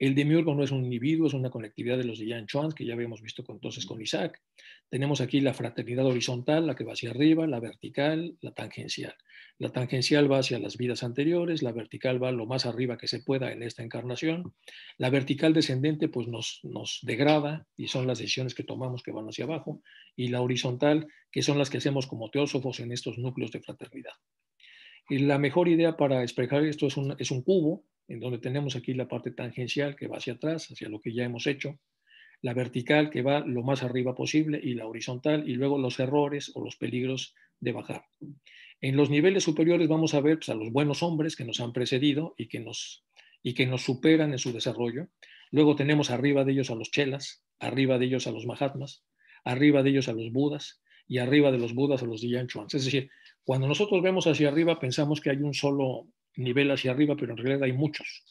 El demiurgo no es un individuo, es una conectividad de los de Yan Chuan, que ya habíamos visto entonces con Isaac. Tenemos aquí la fraternidad horizontal, la que va hacia arriba, la vertical, la tangencial. La tangencial va hacia las vidas anteriores, la vertical va lo más arriba que se pueda en esta encarnación. La vertical descendente pues nos, degrada y son las decisiones que tomamos que van hacia abajo. Y la horizontal, que son las que hacemos como teósofos en estos núcleos de fraternidad. Y la mejor idea para explicar esto es un cubo, en donde tenemos aquí la parte tangencial que va hacia atrás, hacia lo que ya hemos hecho, la vertical que va lo más arriba posible y la horizontal y luego los errores o los peligros de bajar. En los niveles superiores vamos a ver pues, a los buenos hombres que nos han precedido y que nos, y que nos superan en su desarrollo. Luego tenemos arriba de ellos a los chelas, arriba de ellos a los mahatmas, arriba de ellos a los budas y arriba de los budas a los Diyan Es decir, cuando nosotros vemos hacia arriba pensamos que hay un solo nivel hacia arriba, pero en realidad hay muchos.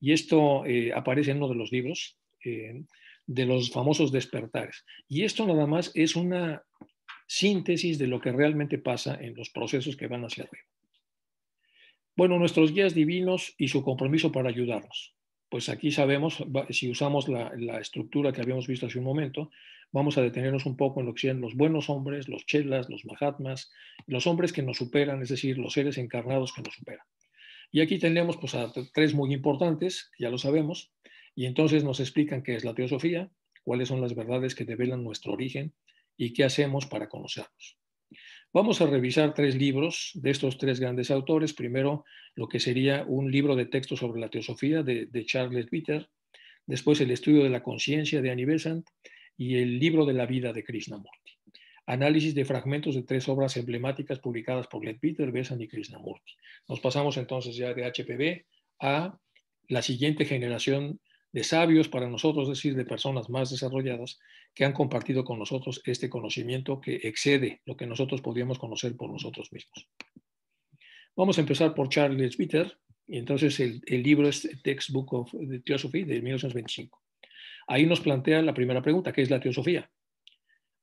Y esto eh, aparece en uno de los libros eh, de los famosos despertares. Y esto nada más es una síntesis de lo que realmente pasa en los procesos que van hacia arriba. Bueno, nuestros guías divinos y su compromiso para ayudarnos. Pues aquí sabemos, si usamos la, la estructura que habíamos visto hace un momento, vamos a detenernos un poco en lo que sean los buenos hombres, los chelas, los mahatmas, los hombres que nos superan, es decir, los seres encarnados que nos superan. Y aquí tenemos pues, tres muy importantes, ya lo sabemos, y entonces nos explican qué es la teosofía, cuáles son las verdades que develan nuestro origen y qué hacemos para conocernos. Vamos a revisar tres libros de estos tres grandes autores. Primero, lo que sería un libro de texto sobre la teosofía de, de Charles Bitter, después el estudio de la conciencia de Annie Besant y el libro de la vida de Krishnamurti análisis de fragmentos de tres obras emblemáticas publicadas por Led Peter, Besant y Krishnamurti. Nos pasamos entonces ya de HPB a la siguiente generación de sabios, para nosotros es decir, de personas más desarrolladas, que han compartido con nosotros este conocimiento que excede lo que nosotros podíamos conocer por nosotros mismos. Vamos a empezar por Charles Peter, y entonces el, libro es Textbook of Theosophy de 1925. Ahí nos plantea la primera pregunta, ¿qué es la teosofía?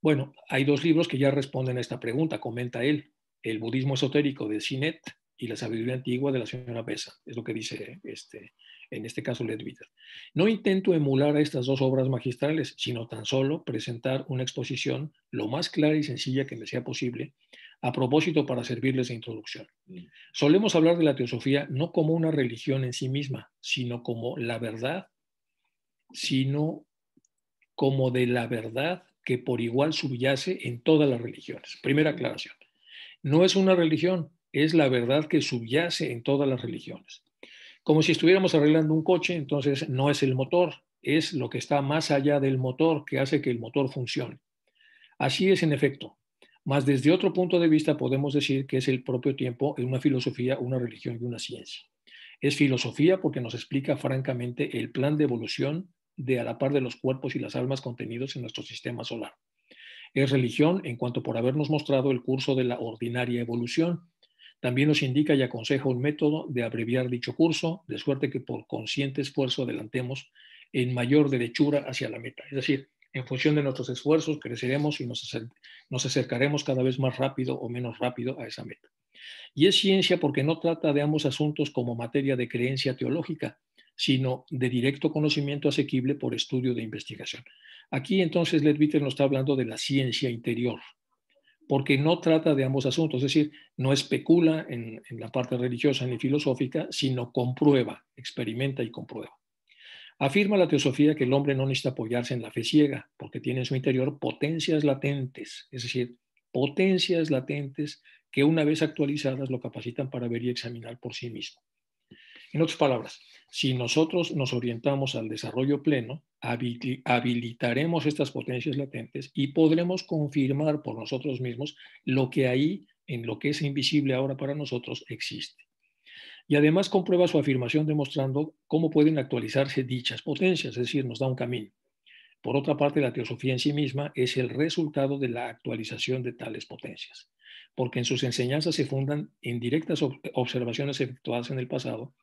Bueno, hay dos libros que ya responden a esta pregunta, comenta él. El budismo esotérico de Sinet y la sabiduría antigua de la señora Besa, es lo que dice este, en este caso Ledwitter. No intento emular a estas dos obras magistrales, sino tan solo presentar una exposición lo más clara y sencilla que me sea posible, a propósito para servirles de introducción. Mm. Solemos hablar de la teosofía no como una religión en sí misma, sino como la verdad, sino como de la verdad que por igual subyace en todas las religiones. Primera aclaración. No es una religión, es la verdad que subyace en todas las religiones. Como si estuviéramos arreglando un coche, entonces no es el motor, es lo que está más allá del motor que hace que el motor funcione. Así es en efecto, mas desde otro punto de vista podemos decir que es el propio tiempo una filosofía, una religión y una ciencia. Es filosofía porque nos explica francamente el plan de evolución de a la par de los cuerpos y las almas contenidos en nuestro sistema solar. Es religión en cuanto por habernos mostrado el curso de la ordinaria evolución. También nos indica y aconseja un método de abreviar dicho curso, de suerte que por consciente esfuerzo adelantemos en mayor derechura hacia la meta. Es decir, en función de nuestros esfuerzos creceremos y nos, acercaremos cada vez más rápido o menos rápido a esa meta. Y es ciencia porque no trata de ambos asuntos como materia de creencia teológica, sino de directo conocimiento asequible por estudio de investigación. Aquí entonces Ledwitter nos está hablando de la ciencia interior, porque no trata de ambos asuntos, es decir, no especula en, en la parte religiosa ni filosófica, sino comprueba, experimenta y comprueba. Afirma la teosofía que el hombre no necesita apoyarse en la fe ciega, porque tiene en su interior potencias latentes, es decir, potencias latentes que una vez actualizadas lo capacitan para ver y examinar por sí mismo. En otras palabras, si nosotros nos orientamos al desarrollo pleno, habilitaremos estas potencias latentes y podremos confirmar por nosotros mismos lo que ahí, en lo que es invisible ahora para nosotros, existe. Y además comprueba su afirmación demostrando cómo pueden actualizarse dichas potencias, es decir, nos da un camino. Por otra parte, la teosofía en sí misma es el resultado de la actualización de tales potencias, porque en sus enseñanzas se fundan en directas observaciones efectuadas en el pasado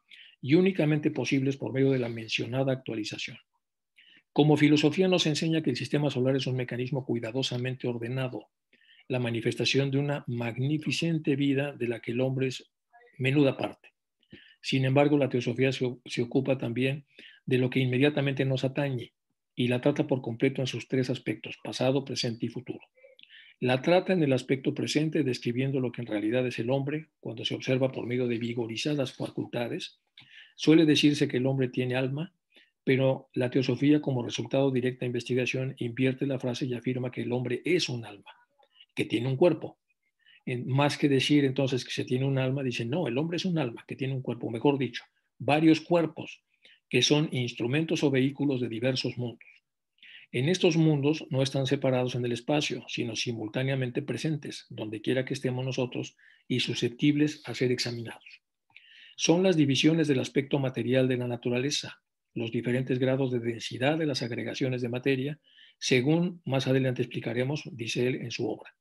y únicamente posibles por medio de la mencionada actualización. Como filosofía nos enseña que el sistema solar es un mecanismo cuidadosamente ordenado, la manifestación de una magnificente vida de la que el hombre es menuda parte. Sin embargo, la teosofía se, se ocupa también de lo que inmediatamente nos atañe y la trata por completo en sus tres aspectos, pasado, presente y futuro. La trata en el aspecto presente, describiendo lo que en realidad es el hombre, cuando se observa por medio de vigorizadas facultades. Suele decirse que el hombre tiene alma, pero la teosofía, como resultado de directa investigación, invierte la frase y afirma que el hombre es un alma, que tiene un cuerpo. más que decir entonces que se tiene un alma, dicen, no, el hombre es un alma, que tiene un cuerpo, mejor dicho, varios cuerpos, que son instrumentos o vehículos de diversos mundos. En estos mundos no están separados en el espacio, sino simultáneamente presentes, donde quiera que estemos nosotros, y susceptibles a ser examinados. Son las divisiones del aspecto material de la naturaleza, los diferentes grados de densidad de las agregaciones de materia, según más adelante explicaremos, dice él en su obra.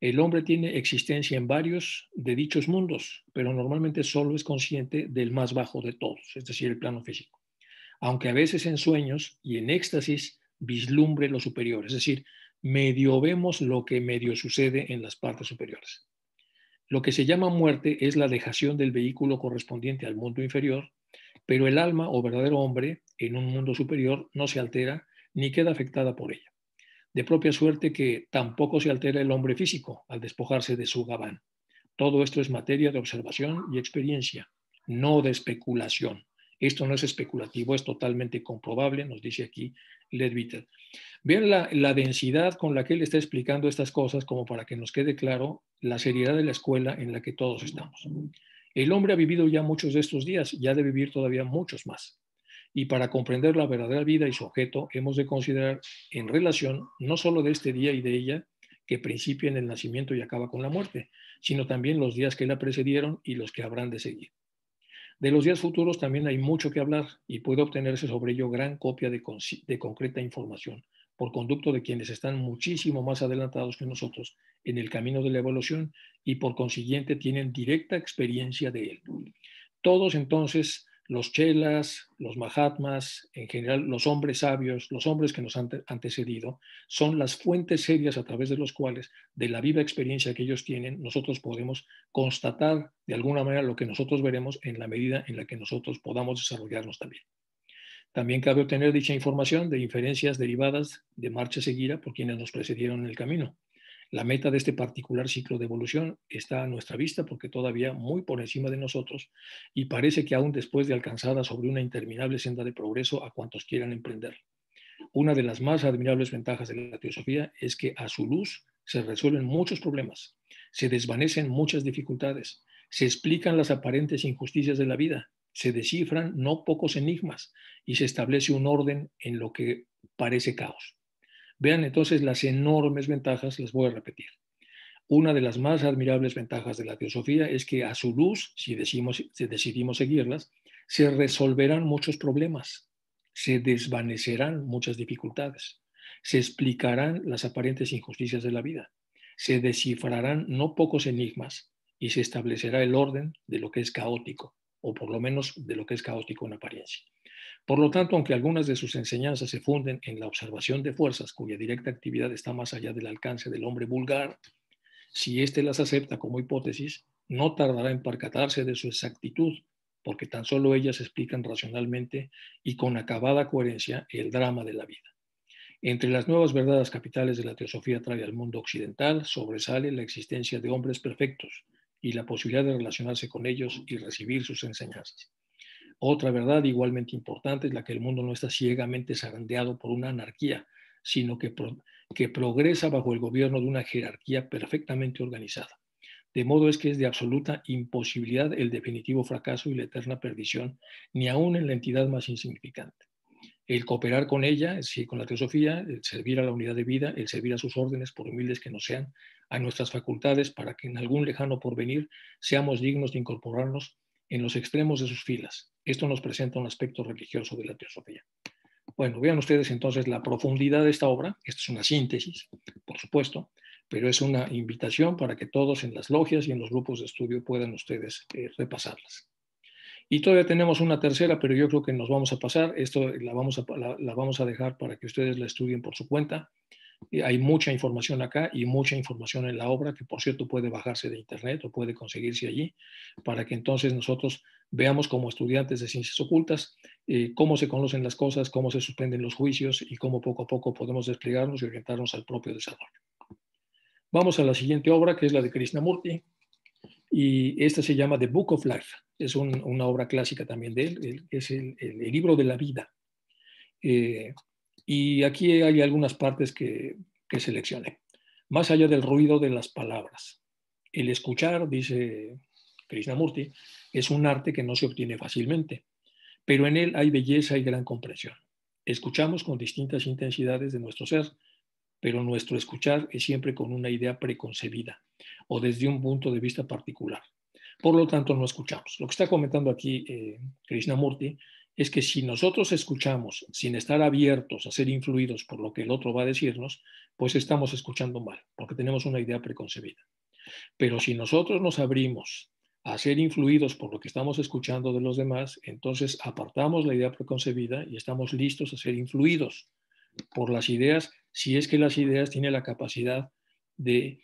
El hombre tiene existencia en varios de dichos mundos, pero normalmente solo es consciente del más bajo de todos, es decir, el plano físico. Aunque a veces en sueños y en éxtasis vislumbre lo superior, es decir, medio vemos lo que medio sucede en las partes superiores. Lo que se llama muerte es la dejación del vehículo correspondiente al mundo inferior, pero el alma o verdadero hombre en un mundo superior no se altera ni queda afectada por ella. De propia suerte que tampoco se altera el hombre físico al despojarse de su gabán. Todo esto es materia de observación y experiencia, no de especulación. Esto no es especulativo, es totalmente comprobable, nos dice aquí Ledwitter. Vean la, densidad con la que él está explicando estas cosas como para que nos quede claro la seriedad de la escuela en la que todos estamos. El hombre ha vivido ya muchos de estos días, ya de vivir todavía muchos más. Y para comprender la verdadera vida y su objeto, hemos de considerar en relación no solo de este día y de ella, que principia en el nacimiento y acaba con la muerte, sino también los días que la precedieron y los que habrán de seguir. De los días futuros también hay mucho que hablar y puede obtenerse sobre ello gran copia de, concreta información por conducto de quienes están muchísimo más adelantados que nosotros en el camino de la evolución y por consiguiente tienen directa experiencia de él. Todos entonces los chelas, los mahatmas, en general los hombres sabios, los hombres que nos han antecedido, son las fuentes serias a través de los cuales, de la viva experiencia que ellos tienen, nosotros podemos constatar de alguna manera lo que nosotros veremos en la medida en la que nosotros podamos desarrollarnos también. También cabe obtener dicha información de inferencias derivadas de Marcha seguida por quienes nos precedieron en el camino. La meta de este particular ciclo de evolución está a nuestra vista porque todavía muy por encima de nosotros y parece que aún después de alcanzada sobre una interminable senda de progreso a cuantos quieran emprender. Una de las más admirables ventajas de la teosofía es que a su luz se resuelven muchos problemas, se desvanecen muchas dificultades, se explican las aparentes injusticias de la vida, se descifran no pocos enigmas y se establece un orden en lo que parece caos. Vean entonces las enormes ventajas, las voy a repetir. Una de las más admirables ventajas de la teosofía es que a su luz, si, si decidimos seguirlas, se resolverán muchos problemas, se desvanecerán muchas dificultades, se explicarán las aparentes injusticias de la vida, se descifrarán no pocos enigmas y se establecerá el orden de lo que es caótico, o por lo menos de lo que es caótico en apariencia. Por lo tanto, aunque algunas de sus enseñanzas se funden en la observación de fuerzas cuya directa actividad está más allá del alcance del hombre vulgar, si éste las acepta como hipótesis, no tardará en percatarse de su exactitud, porque tan solo ellas explican racionalmente y con acabada coherencia el drama de la vida. Entre las nuevas verdades capitales de la teosofía trae al mundo occidental sobresale la existencia de hombres perfectos y la posibilidad de relacionarse con ellos y recibir sus enseñanzas. Otra verdad igualmente importante es la que el mundo no está ciegamente zarandeado por una anarquía, sino que, que progresa bajo el gobierno de una jerarquía perfectamente organizada. De modo es que es de absoluta imposibilidad el definitivo fracaso y la eterna perdición, ni aún en la entidad más insignificante. El cooperar con ella, es con la teosofía, el servir a la unidad de vida, el servir a sus órdenes, por humildes que no sean, a nuestras facultades, para que en algún lejano porvenir seamos dignos de incorporarnos en los extremos de sus filas. Esto nos presenta un aspecto religioso de la teosofía. Bueno, vean ustedes entonces la profundidad de esta obra. Esta es una síntesis, por supuesto, pero es una invitación para que todos en las logias y en los grupos de estudio puedan ustedes eh, repasarlas. Y todavía tenemos una tercera, pero yo creo que nos vamos a pasar. Esto la vamos a, la vamos a dejar para que ustedes la estudien por su cuenta hay mucha información acá y mucha información en la obra, que por cierto puede bajarse de internet o puede conseguirse allí, para que entonces nosotros veamos como estudiantes de ciencias ocultas eh, cómo se conocen las cosas, cómo se suspenden los juicios y cómo poco a poco podemos desplegarnos y orientarnos al propio desarrollo. Vamos a la siguiente obra, que es la de Krishna Krishnamurti, y esta se llama The Book of Life. Es una obra clásica también de él, es el, libro de la vida. Eh, y aquí hay algunas partes que, que seleccioné. Más allá del ruido de las palabras. El escuchar, dice Krishnamurti, es un arte que no se obtiene fácilmente, pero en él hay belleza y gran comprensión. Escuchamos con distintas intensidades de nuestro ser, pero nuestro escuchar es siempre con una idea preconcebida o desde un punto de vista particular. Por lo tanto, no escuchamos. Lo que está comentando aquí eh, Krishnamurti es que si nosotros escuchamos sin estar abiertos a ser influidos por lo que el otro va a decirnos, pues estamos escuchando mal, porque tenemos una idea preconcebida. Pero si nosotros nos abrimos a ser influidos por lo que estamos escuchando de los demás, entonces apartamos la idea preconcebida y estamos listos a ser influidos por las ideas, si es que las ideas tienen la capacidad de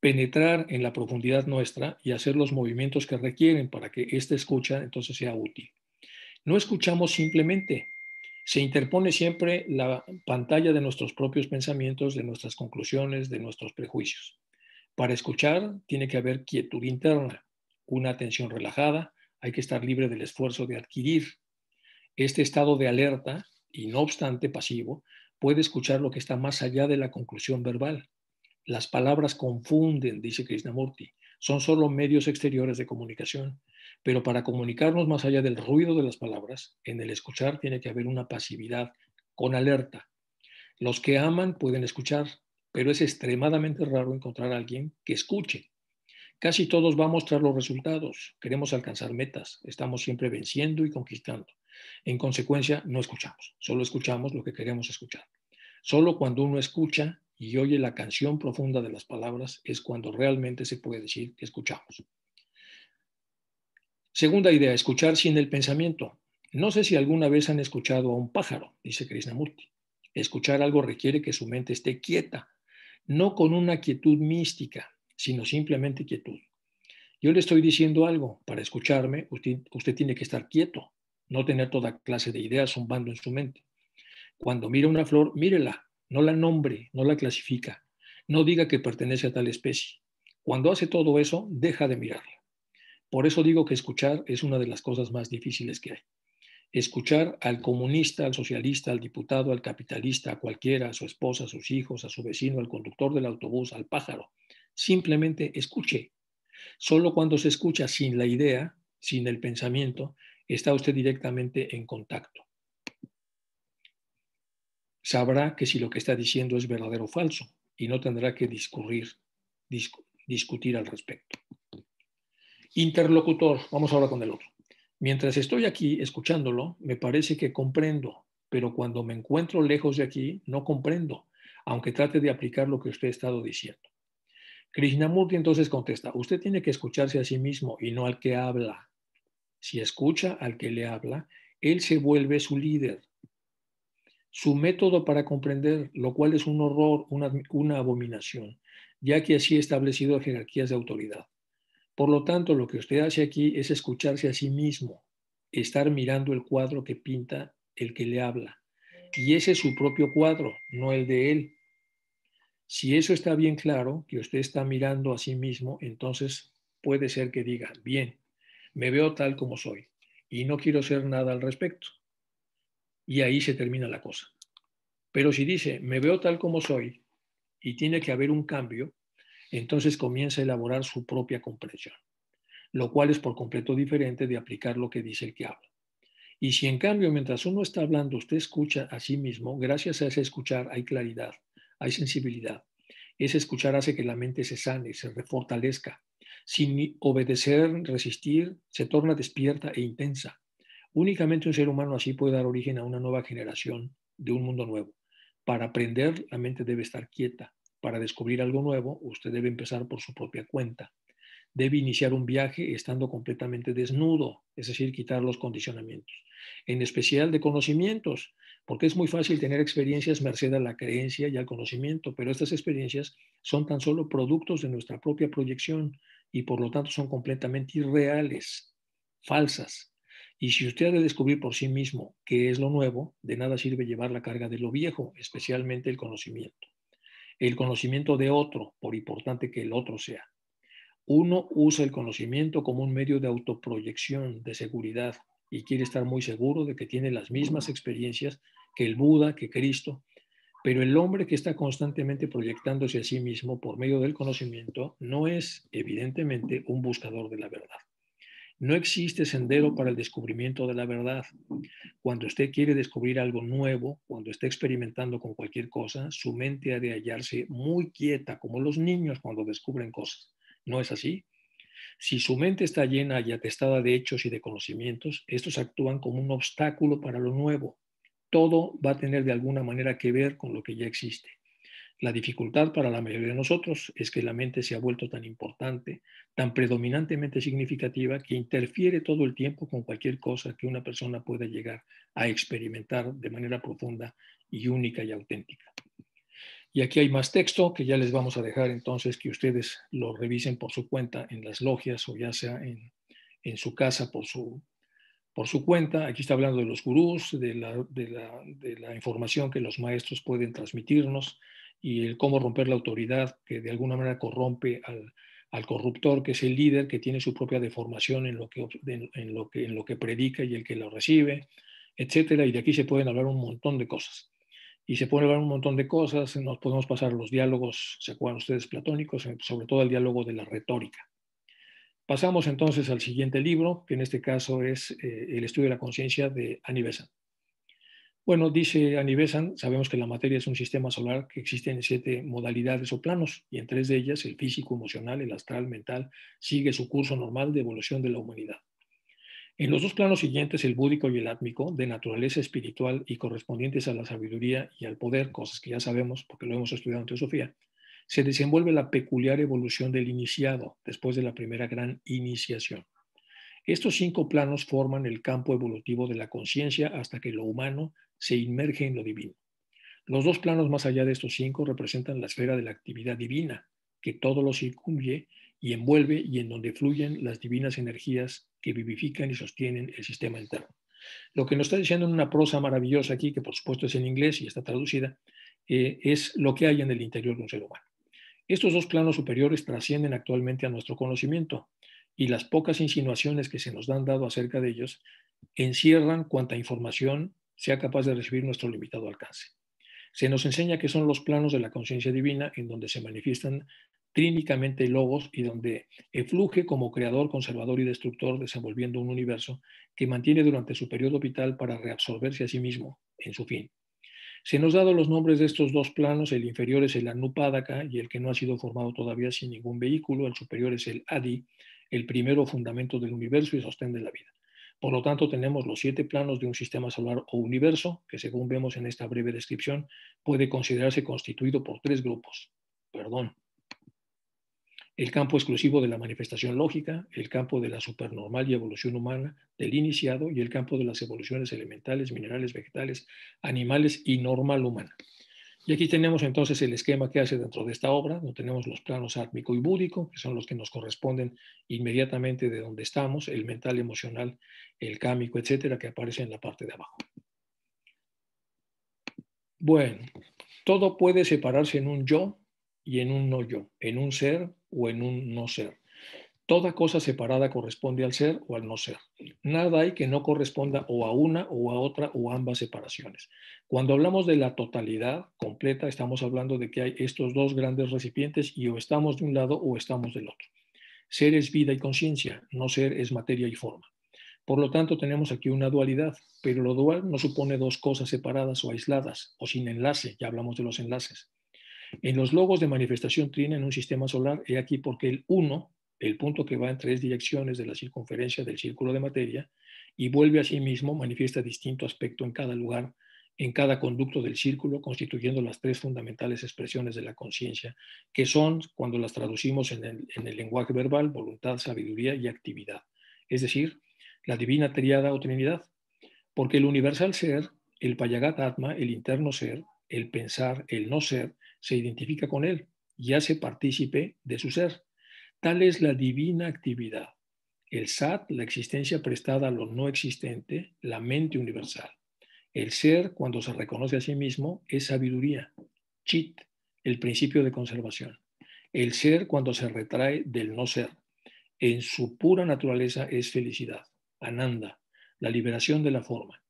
penetrar en la profundidad nuestra y hacer los movimientos que requieren para que esta escucha entonces sea útil. No escuchamos simplemente, se interpone siempre la pantalla de nuestros propios pensamientos, de nuestras conclusiones, de nuestros prejuicios. Para escuchar tiene que haber quietud interna, una atención relajada, hay que estar libre del esfuerzo de adquirir. Este estado de alerta, y no obstante pasivo, puede escuchar lo que está más allá de la conclusión verbal. Las palabras confunden, dice Krishnamurti, son solo medios exteriores de comunicación. Pero para comunicarnos más allá del ruido de las palabras, en el escuchar tiene que haber una pasividad con alerta. Los que aman pueden escuchar, pero es extremadamente raro encontrar a alguien que escuche. Casi todos vamos a mostrar los resultados, queremos alcanzar metas, estamos siempre venciendo y conquistando. En consecuencia, no escuchamos, solo escuchamos lo que queremos escuchar. Solo cuando uno escucha y oye la canción profunda de las palabras es cuando realmente se puede decir que escuchamos. Segunda idea, escuchar sin el pensamiento. No sé si alguna vez han escuchado a un pájaro, dice Krishnamurti. Escuchar algo requiere que su mente esté quieta, no con una quietud mística, sino simplemente quietud. Yo le estoy diciendo algo, para escucharme usted, tiene que estar quieto, no tener toda clase de ideas zumbando en su mente. Cuando mire una flor, mírela, no la nombre, no la clasifica, no diga que pertenece a tal especie. Cuando hace todo eso, deja de mirarla. Por eso digo que escuchar es una de las cosas más difíciles que hay. Escuchar al comunista, al socialista, al diputado, al capitalista, a cualquiera, a su esposa, a sus hijos, a su vecino, al conductor del autobús, al pájaro. Simplemente escuche. Solo cuando se escucha sin la idea, sin el pensamiento, está usted directamente en contacto. Sabrá que si lo que está diciendo es verdadero o falso y no tendrá que discurrir, discutir al respecto. Interlocutor, vamos ahora con el otro. Mientras estoy aquí escuchándolo, me parece que comprendo, pero cuando me encuentro lejos de aquí, no comprendo, aunque trate de aplicar lo que usted ha estado diciendo. Krishnamurti entonces contesta, usted tiene que escucharse a sí mismo y no al que habla. Si escucha al que le habla, él se vuelve su líder. Su método para comprender, lo cual es un horror, una, abominación, ya que así ha establecido jerarquías de autoridad. Por lo tanto, lo que usted hace aquí es escucharse a sí mismo, estar mirando el cuadro que pinta el que le habla. Y ese es su propio cuadro, no el de él. Si eso está bien claro, que usted está mirando a sí mismo, entonces puede ser que diga, bien, me veo tal como soy y no quiero ser nada al respecto. Y ahí se termina la cosa. Pero si dice, me veo tal como soy y tiene que haber un cambio, entonces comienza a elaborar su propia comprensión, lo cual es por completo diferente de aplicar lo que dice el que habla. Y si en cambio, mientras uno está hablando, usted escucha a sí mismo, gracias a ese escuchar hay claridad, hay sensibilidad. Ese escuchar hace que la mente se sane, se refortalezca. Sin obedecer, resistir, se torna despierta e intensa. Únicamente un ser humano así puede dar origen a una nueva generación de un mundo nuevo. Para aprender, la mente debe estar quieta, para descubrir algo nuevo, usted debe empezar por su propia cuenta. Debe iniciar un viaje estando completamente desnudo, es decir, quitar los condicionamientos, en especial de conocimientos, porque es muy fácil tener experiencias merced a la creencia y al conocimiento, pero estas experiencias son tan solo productos de nuestra propia proyección y por lo tanto son completamente irreales, falsas, y si usted ha de descubrir por sí mismo qué es lo nuevo, de nada sirve llevar la carga de lo viejo, especialmente el conocimiento el conocimiento de otro, por importante que el otro sea. Uno usa el conocimiento como un medio de autoproyección, de seguridad, y quiere estar muy seguro de que tiene las mismas experiencias que el Buda, que Cristo, pero el hombre que está constantemente proyectándose a sí mismo por medio del conocimiento no es, evidentemente, un buscador de la verdad. No existe sendero para el descubrimiento de la verdad. Cuando usted quiere descubrir algo nuevo, cuando está experimentando con cualquier cosa, su mente ha de hallarse muy quieta, como los niños cuando descubren cosas. ¿No es así? Si su mente está llena y atestada de hechos y de conocimientos, estos actúan como un obstáculo para lo nuevo. Todo va a tener de alguna manera que ver con lo que ya existe. La dificultad para la mayoría de nosotros es que la mente se ha vuelto tan importante, tan predominantemente significativa, que interfiere todo el tiempo con cualquier cosa que una persona pueda llegar a experimentar de manera profunda y única y auténtica. Y aquí hay más texto que ya les vamos a dejar entonces que ustedes lo revisen por su cuenta en las logias o ya sea en, su casa por su, por su cuenta. Aquí está hablando de los gurús, de la, de la, información que los maestros pueden transmitirnos, y el cómo romper la autoridad que de alguna manera corrompe al, corruptor, que es el líder que tiene su propia deformación en lo que, en lo que, en lo que predica y el que lo recibe, etcétera. Y de aquí se pueden hablar un montón de cosas. Y se pueden hablar un montón de cosas, nos podemos pasar los diálogos, se acuerdan ustedes, platónicos, sobre todo el diálogo de la retórica. Pasamos entonces al siguiente libro, que en este caso es eh, El estudio de la conciencia de Annie Besant. Bueno, dice Anibesan, sabemos que la materia es un sistema solar que existe en siete modalidades o planos, y en tres de ellas, el físico, emocional, el astral, mental, sigue su curso normal de evolución de la humanidad. En los dos planos siguientes, el búdico y el átmico, de naturaleza espiritual y correspondientes a la sabiduría y al poder, cosas que ya sabemos porque lo hemos estudiado en teosofía, se desenvuelve la peculiar evolución del iniciado después de la primera gran iniciación. Estos cinco planos forman el campo evolutivo de la conciencia hasta que lo humano se inmerge en lo divino. Los dos planos más allá de estos cinco representan la esfera de la actividad divina, que todo lo circunde y envuelve y en donde fluyen las divinas energías que vivifican y sostienen el sistema interno. Lo que nos está diciendo en una prosa maravillosa aquí, que por supuesto es en inglés y está traducida, eh, es lo que hay en el interior de un ser humano. Estos dos planos superiores trascienden actualmente a nuestro conocimiento y las pocas insinuaciones que se nos han dado acerca de ellos encierran cuanta información sea capaz de recibir nuestro limitado alcance. Se nos enseña que son los planos de la conciencia divina en donde se manifiestan trínicamente logos y donde efluje como creador, conservador y destructor, desenvolviendo un universo que mantiene durante su periodo vital para reabsorberse a sí mismo en su fin. Se nos dado los nombres de estos dos planos, el inferior es el Anupadaka y el que no ha sido formado todavía sin ningún vehículo, el superior es el Adi, el primero fundamento del universo y sostén de la vida. Por lo tanto, tenemos los siete planos de un sistema solar o universo, que según vemos en esta breve descripción, puede considerarse constituido por tres grupos. Perdón. El campo exclusivo de la manifestación lógica, el campo de la supernormal y evolución humana del iniciado y el campo de las evoluciones elementales, minerales, vegetales, animales y normal humana. Y aquí tenemos entonces el esquema que hace dentro de esta obra, no tenemos los planos átmico y búdico, que son los que nos corresponden inmediatamente de donde estamos, el mental, emocional, el cámico, etcétera, que aparece en la parte de abajo. Bueno, todo puede separarse en un yo y en un no yo, en un ser o en un no ser. Toda cosa separada corresponde al ser o al no ser. Nada hay que no corresponda o a una o a otra o ambas separaciones. Cuando hablamos de la totalidad completa, estamos hablando de que hay estos dos grandes recipientes y o estamos de un lado o estamos del otro. Ser es vida y conciencia, no ser es materia y forma. Por lo tanto, tenemos aquí una dualidad, pero lo dual no supone dos cosas separadas o aisladas o sin enlace, ya hablamos de los enlaces. En los logos de manifestación trina en un sistema solar, he aquí porque el uno el punto que va en tres direcciones de la circunferencia del círculo de materia y vuelve a sí mismo, manifiesta distinto aspecto en cada lugar, en cada conducto del círculo, constituyendo las tres fundamentales expresiones de la conciencia, que son, cuando las traducimos en el, lenguaje verbal, voluntad, sabiduría y actividad, es decir, la divina triada o trinidad, porque el universal ser, el payagat atma, el interno ser, el pensar, el no ser, se identifica con él y hace partícipe de su ser Tal es la divina actividad, el SAT, la existencia prestada a lo no existente, la mente universal. El ser, cuando se reconoce a sí mismo, es sabiduría, chit, el principio de conservación. El ser, cuando se retrae del no ser, en su pura naturaleza es felicidad, ananda, la liberación de la forma.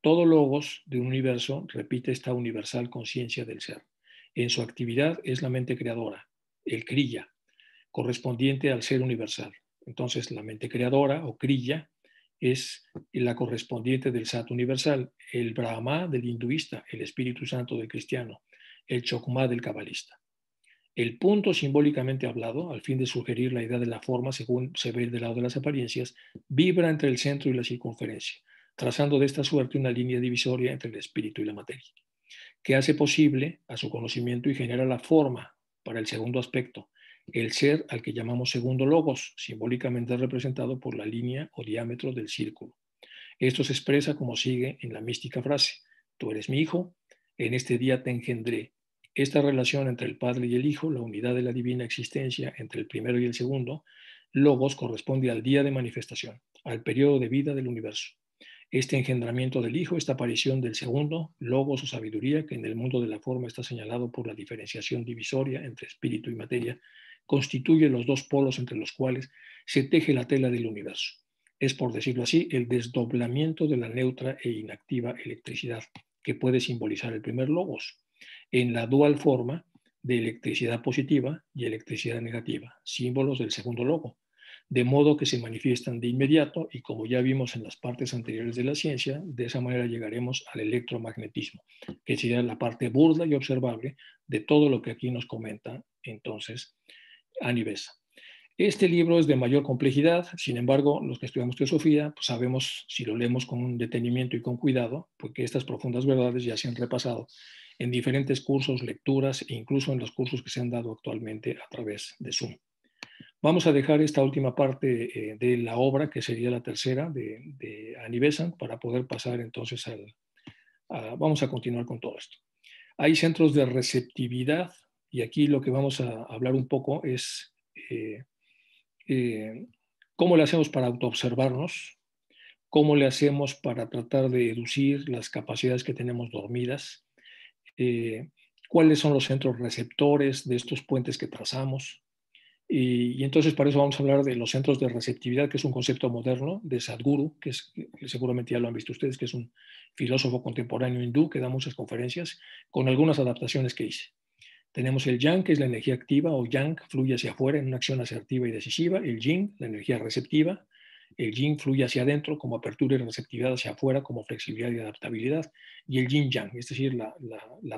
Todo logos de un universo repite esta universal conciencia del ser. En su actividad es la mente creadora, el kriya, correspondiente al ser universal. Entonces, la mente creadora o Kriya es la correspondiente del Sat universal, el Brahma del hinduista, el Espíritu Santo del cristiano, el Chokma del cabalista. El punto simbólicamente hablado, al fin de sugerir la idea de la forma según se ve del lado de las apariencias, vibra entre el centro y la circunferencia, trazando de esta suerte una línea divisoria entre el espíritu y la materia, que hace posible a su conocimiento y genera la forma para el segundo aspecto, el ser al que llamamos segundo logos, simbólicamente representado por la línea o diámetro del círculo. Esto se expresa como sigue en la mística frase, tú eres mi hijo, en este día te engendré. Esta relación entre el Padre y el Hijo, la unidad de la divina existencia entre el primero y el segundo, logos corresponde al día de manifestación, al periodo de vida del universo. Este engendramiento del Hijo, esta aparición del segundo, logos o sabiduría, que en el mundo de la forma está señalado por la diferenciación divisoria entre espíritu y materia, constituye los dos polos entre los cuales se teje la tela del universo. Es, por decirlo así, el desdoblamiento de la neutra e inactiva electricidad, que puede simbolizar el primer logos, en la dual forma de electricidad positiva y electricidad negativa, símbolos del segundo logo, de modo que se manifiestan de inmediato y como ya vimos en las partes anteriores de la ciencia, de esa manera llegaremos al electromagnetismo, que sería la parte burda y observable de todo lo que aquí nos comenta entonces Anibesa. Este libro es de mayor complejidad, sin embargo, los que estudiamos teosofía pues sabemos, si lo leemos con un detenimiento y con cuidado, porque estas profundas verdades ya se han repasado en diferentes cursos, lecturas e incluso en los cursos que se han dado actualmente a través de Zoom. Vamos a dejar esta última parte eh, de la obra, que sería la tercera de, de para poder pasar entonces al... vamos a continuar con todo esto. Hay centros de receptividad y aquí lo que vamos a hablar un poco es eh, eh, cómo le hacemos para autoobservarnos, cómo le hacemos para tratar de deducir las capacidades que tenemos dormidas, eh, cuáles son los centros receptores de estos puentes que trazamos. Y, entonces para eso vamos a hablar de los centros de receptividad, que es un concepto moderno de Sadhguru, que, que seguramente ya lo han visto ustedes, que es un filósofo contemporáneo hindú que da muchas conferencias, con algunas adaptaciones que hice. Tenemos el yang, que es la energía activa o yang, fluye hacia afuera en una acción asertiva y decisiva. El yin, la energía receptiva. El yin fluye hacia adentro como apertura y receptividad hacia afuera como flexibilidad y adaptabilidad. Y el yin yang, es decir, la,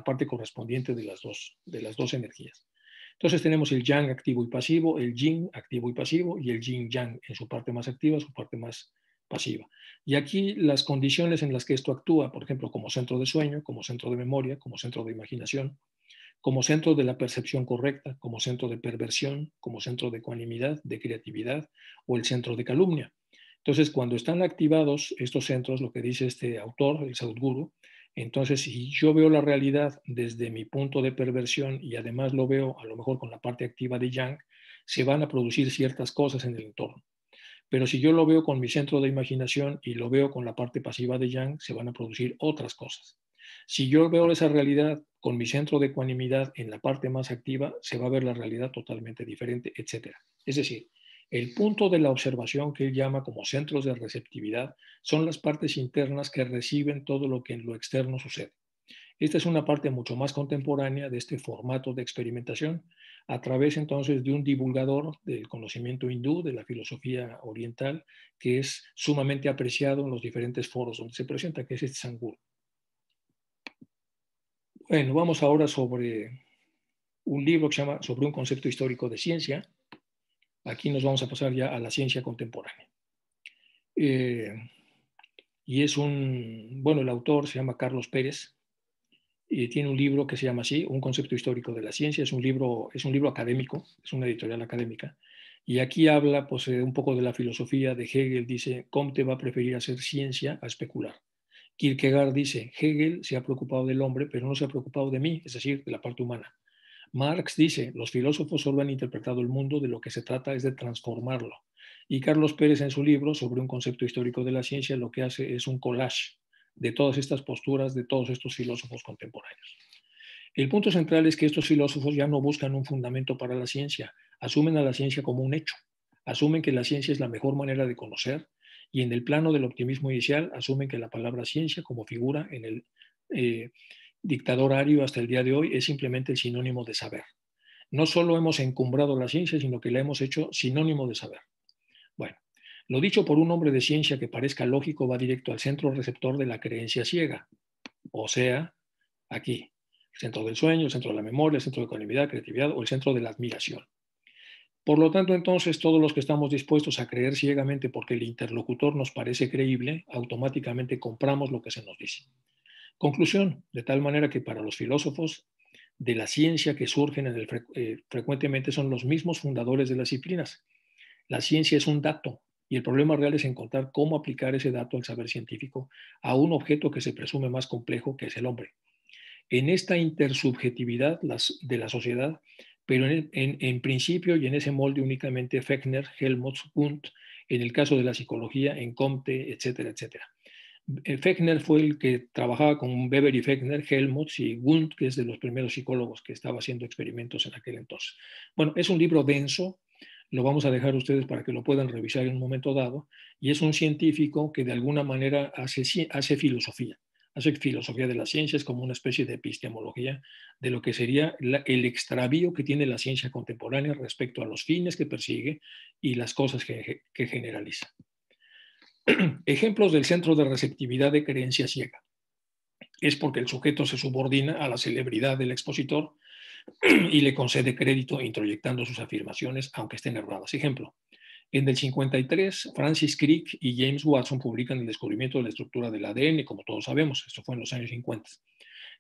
parte correspondiente de las, dos, de las dos energías. Entonces tenemos el yang activo y pasivo, el yin activo y pasivo y el yin yang en su parte más activa, su parte más pasiva. Y aquí las condiciones en las que esto actúa, por ejemplo, como centro de sueño, como centro de memoria, como centro de imaginación, como centro de la percepción correcta, como centro de perversión, como centro de ecuanimidad, de creatividad o el centro de calumnia. Entonces, cuando están activados estos centros, lo que dice este autor, el Sadhguru, entonces si yo veo la realidad desde mi punto de perversión y además lo veo a lo mejor con la parte activa de Yang, se van a producir ciertas cosas en el entorno. Pero si yo lo veo con mi centro de imaginación y lo veo con la parte pasiva de Yang, se van a producir otras cosas. Si yo veo esa realidad con mi centro de ecuanimidad en la parte más activa, se va a ver la realidad totalmente diferente, etc. Es decir, el punto de la observación que él llama como centros de receptividad son las partes internas que reciben todo lo que en lo externo sucede. Esta es una parte mucho más contemporánea de este formato de experimentación, a través entonces de un divulgador del conocimiento hindú, de la filosofía oriental, que es sumamente apreciado en los diferentes foros donde se presenta, que es este Sangur. Bueno, vamos ahora sobre un libro que se llama Sobre un concepto histórico de ciencia. Aquí nos vamos a pasar ya a la ciencia contemporánea. Eh, y es un, bueno, el autor se llama Carlos Pérez y tiene un libro que se llama así, Un concepto histórico de la ciencia. Es un libro, es un libro académico, es una editorial académica. Y aquí habla pues, eh, un poco de la filosofía de Hegel. Dice, Comte va a preferir hacer ciencia a especular. Kierkegaard dice, Hegel se ha preocupado del hombre, pero no se ha preocupado de mí, es decir, de la parte humana. Marx dice, los filósofos solo han interpretado el mundo, de lo que se trata es de transformarlo. Y Carlos Pérez en su libro sobre un concepto histórico de la ciencia lo que hace es un collage de todas estas posturas de todos estos filósofos contemporáneos. El punto central es que estos filósofos ya no buscan un fundamento para la ciencia, asumen a la ciencia como un hecho, asumen que la ciencia es la mejor manera de conocer, y en el plano del optimismo inicial asumen que la palabra ciencia como figura en el eh, dictador ario hasta el día de hoy es simplemente el sinónimo de saber. No solo hemos encumbrado la ciencia, sino que la hemos hecho sinónimo de saber. Bueno, lo dicho por un hombre de ciencia que parezca lógico va directo al centro receptor de la creencia ciega, o sea, aquí, centro del sueño, centro de la memoria, el centro de la creatividad o el centro de la admiración. Por lo tanto, entonces, todos los que estamos dispuestos a creer ciegamente porque el interlocutor nos parece creíble, automáticamente compramos lo que se nos dice. Conclusión, de tal manera que para los filósofos de la ciencia que surgen eh, frecuentemente son los mismos fundadores de las disciplinas. La ciencia es un dato y el problema real es encontrar cómo aplicar ese dato al saber científico a un objeto que se presume más complejo que es el hombre. En esta intersubjetividad de la sociedad pero en, principio y en ese molde únicamente Fechner, Helmholtz, Wundt, en el caso de la psicología, en Comte, etcétera, etcétera. Eh, Fechner fue el que trabajaba con Weber y Fechner, Helmholtz y Wundt, que es de los primeros psicólogos que estaba haciendo experimentos en aquel entonces. Bueno, es un libro denso, lo vamos a dejar ustedes para que lo puedan revisar en un momento dado, y es un científico que de alguna manera hace filosofía. La filosofía de las ciencias como una especie de epistemología de lo que sería el extravío que tiene la ciencia contemporánea respecto a los fines que persigue y las cosas que, que generaliza. Ejemplos del centro de receptividad de creencia ciega. Es porque el sujeto se subordina a la celebridad del expositor y le concede crédito introyectando sus afirmaciones aunque estén erradas. Ejemplo, en el 53, Francis Crick y James Watson publican el descubrimiento de la estructura del ADN, como todos sabemos, esto fue en los años 50.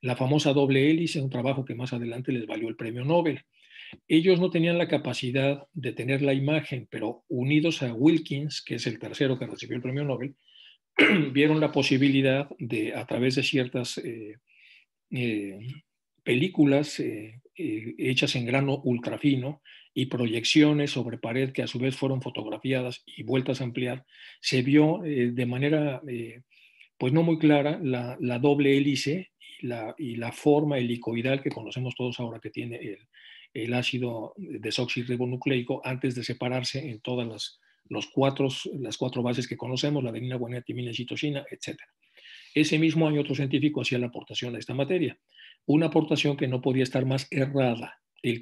La famosa doble hélice, un trabajo que más adelante les valió el premio Nobel. Ellos no tenían la capacidad de tener la imagen, pero unidos a Wilkins, que es el tercero que recibió el premio Nobel, vieron la posibilidad de, a través de ciertas eh, eh, películas eh, hechas en grano ultrafino, y proyecciones sobre pared que a su vez fueron fotografiadas y vueltas a ampliar, se vio eh, de manera eh, pues no muy clara la, doble hélice y la, forma helicoidal que conocemos todos ahora que tiene el, el ácido desoxirribonucleico antes de separarse en todas las, los cuatro, las cuatro bases que conocemos, la adenina, guanina, timina, citosina, etc. Ese mismo año otro científico hacía la aportación a esta materia, una aportación que no podía estar más errada, el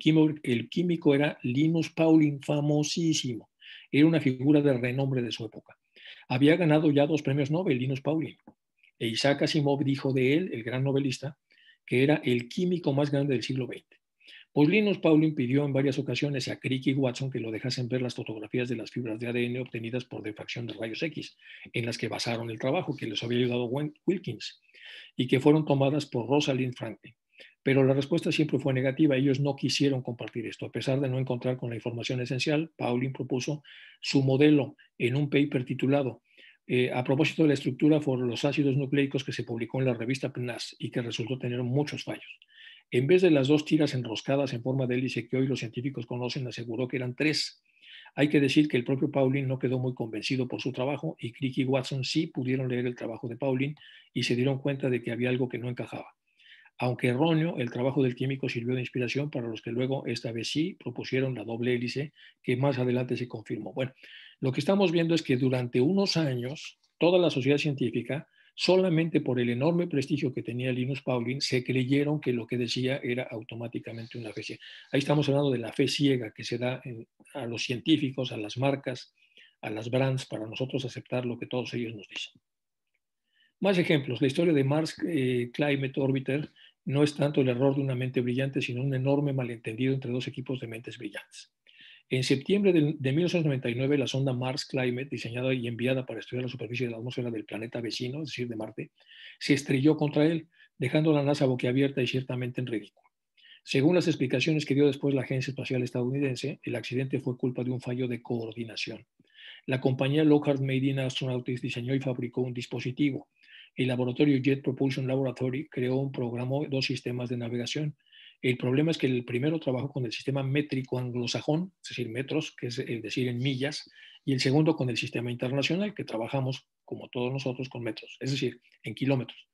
químico, era Linus Pauling, famosísimo. Era una figura de renombre de su época. Había ganado ya dos premios Nobel, Linus Pauling. E Isaac Asimov dijo de él, el gran novelista, que era el químico más grande del siglo XX. Pues Linus Pauling pidió en varias ocasiones a Crick y Watson que lo dejasen ver las fotografías de las fibras de ADN obtenidas por defracción de rayos X, en las que basaron el trabajo que les había ayudado Wilkins, y que fueron tomadas por Rosalind Franklin. Pero la respuesta siempre fue negativa. Ellos no quisieron compartir esto. A pesar de no encontrar con la información esencial, Pauling propuso su modelo en un paper titulado eh, a propósito de la estructura por los ácidos nucleicos que se publicó en la revista PNAS y que resultó tener muchos fallos. En vez de las dos tiras enroscadas en forma de hélice que hoy los científicos conocen, aseguró que eran tres. Hay que decir que el propio Pauling no quedó muy convencido por su trabajo y Crick y Watson sí pudieron leer el trabajo de Pauling y se dieron cuenta de que había algo que no encajaba. Aunque erróneo, el trabajo del químico sirvió de inspiración para los que luego, esta vez sí, propusieron la doble hélice, que más adelante se confirmó. Bueno, lo que estamos viendo es que durante unos años, toda la sociedad científica, solamente por el enorme prestigio que tenía Linus Pauling, se creyeron que lo que decía era automáticamente una fe ciega. Ahí estamos hablando de la fe ciega que se da a los científicos, a las marcas, a las brands, para nosotros aceptar lo que todos ellos nos dicen. Más ejemplos, la historia de Mars eh, Climate Orbiter no es tanto el error de una mente brillante, sino un enorme malentendido entre dos equipos de mentes brillantes. En septiembre de, 1999, la sonda Mars Climate, diseñada y enviada para estudiar la superficie de la atmósfera del planeta vecino, es decir, de Marte, se estrelló contra él, dejando a la NASA boquiabierta y ciertamente en ridículo. Según las explicaciones que dio después la Agencia Espacial Estadounidense, el accidente fue culpa de un fallo de coordinación. La compañía Lockhart martin, Astronautics diseñó y fabricó un dispositivo, el laboratorio Jet Propulsion Laboratory creó un programa, dos sistemas de navegación. El problema es que el primero trabajó con el sistema métrico anglosajón, es decir, metros, que es, decir, en millas, y el segundo con el sistema internacional, que trabajamos, como todos nosotros, con metros, es decir, en kilómetros.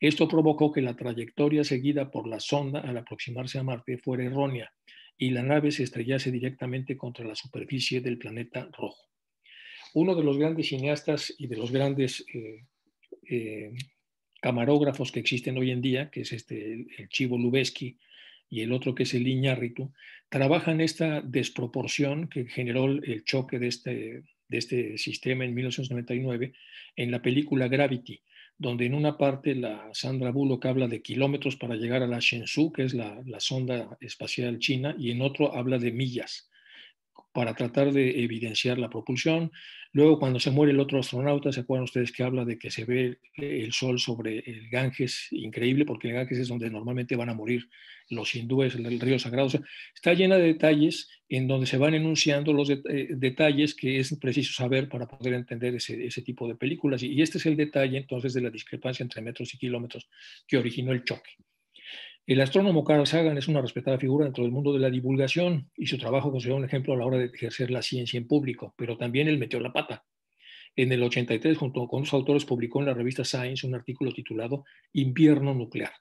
Esto provocó que la trayectoria seguida por la sonda al aproximarse a Marte fuera errónea y la nave se estrellase directamente contra la superficie del planeta rojo. Uno de los grandes cineastas y de los grandes eh, eh, camarógrafos que existen hoy en día, que es este, el Chivo Lubeski y el otro que es el Iñárritu, trabajan esta desproporción que generó el choque de este, de este sistema en 1999 en la película Gravity, donde en una parte la Sandra Bullock habla de kilómetros para llegar a la Shenzhou, que es la, la sonda espacial china, y en otro habla de millas para tratar de evidenciar la propulsión. Luego, cuando se muere el otro astronauta, ¿se acuerdan ustedes que habla de que se ve el sol sobre el Ganges? Increíble, porque el Ganges es donde normalmente van a morir los hindúes, el río sagrado. sea, está llena de detalles en donde se van enunciando los eh, detalles que es preciso saber para poder entender ese, tipo de películas. y este es el detalle entonces de la discrepancia entre metros y kilómetros que originó el choque. El astrónomo Carl Sagan es una respetada figura dentro del mundo de la divulgación y su trabajo considera un ejemplo a la hora de ejercer la ciencia en público, pero también él metió la pata. En el 83, junto con sus autores, publicó en la revista Science un artículo titulado Invierno nuclear,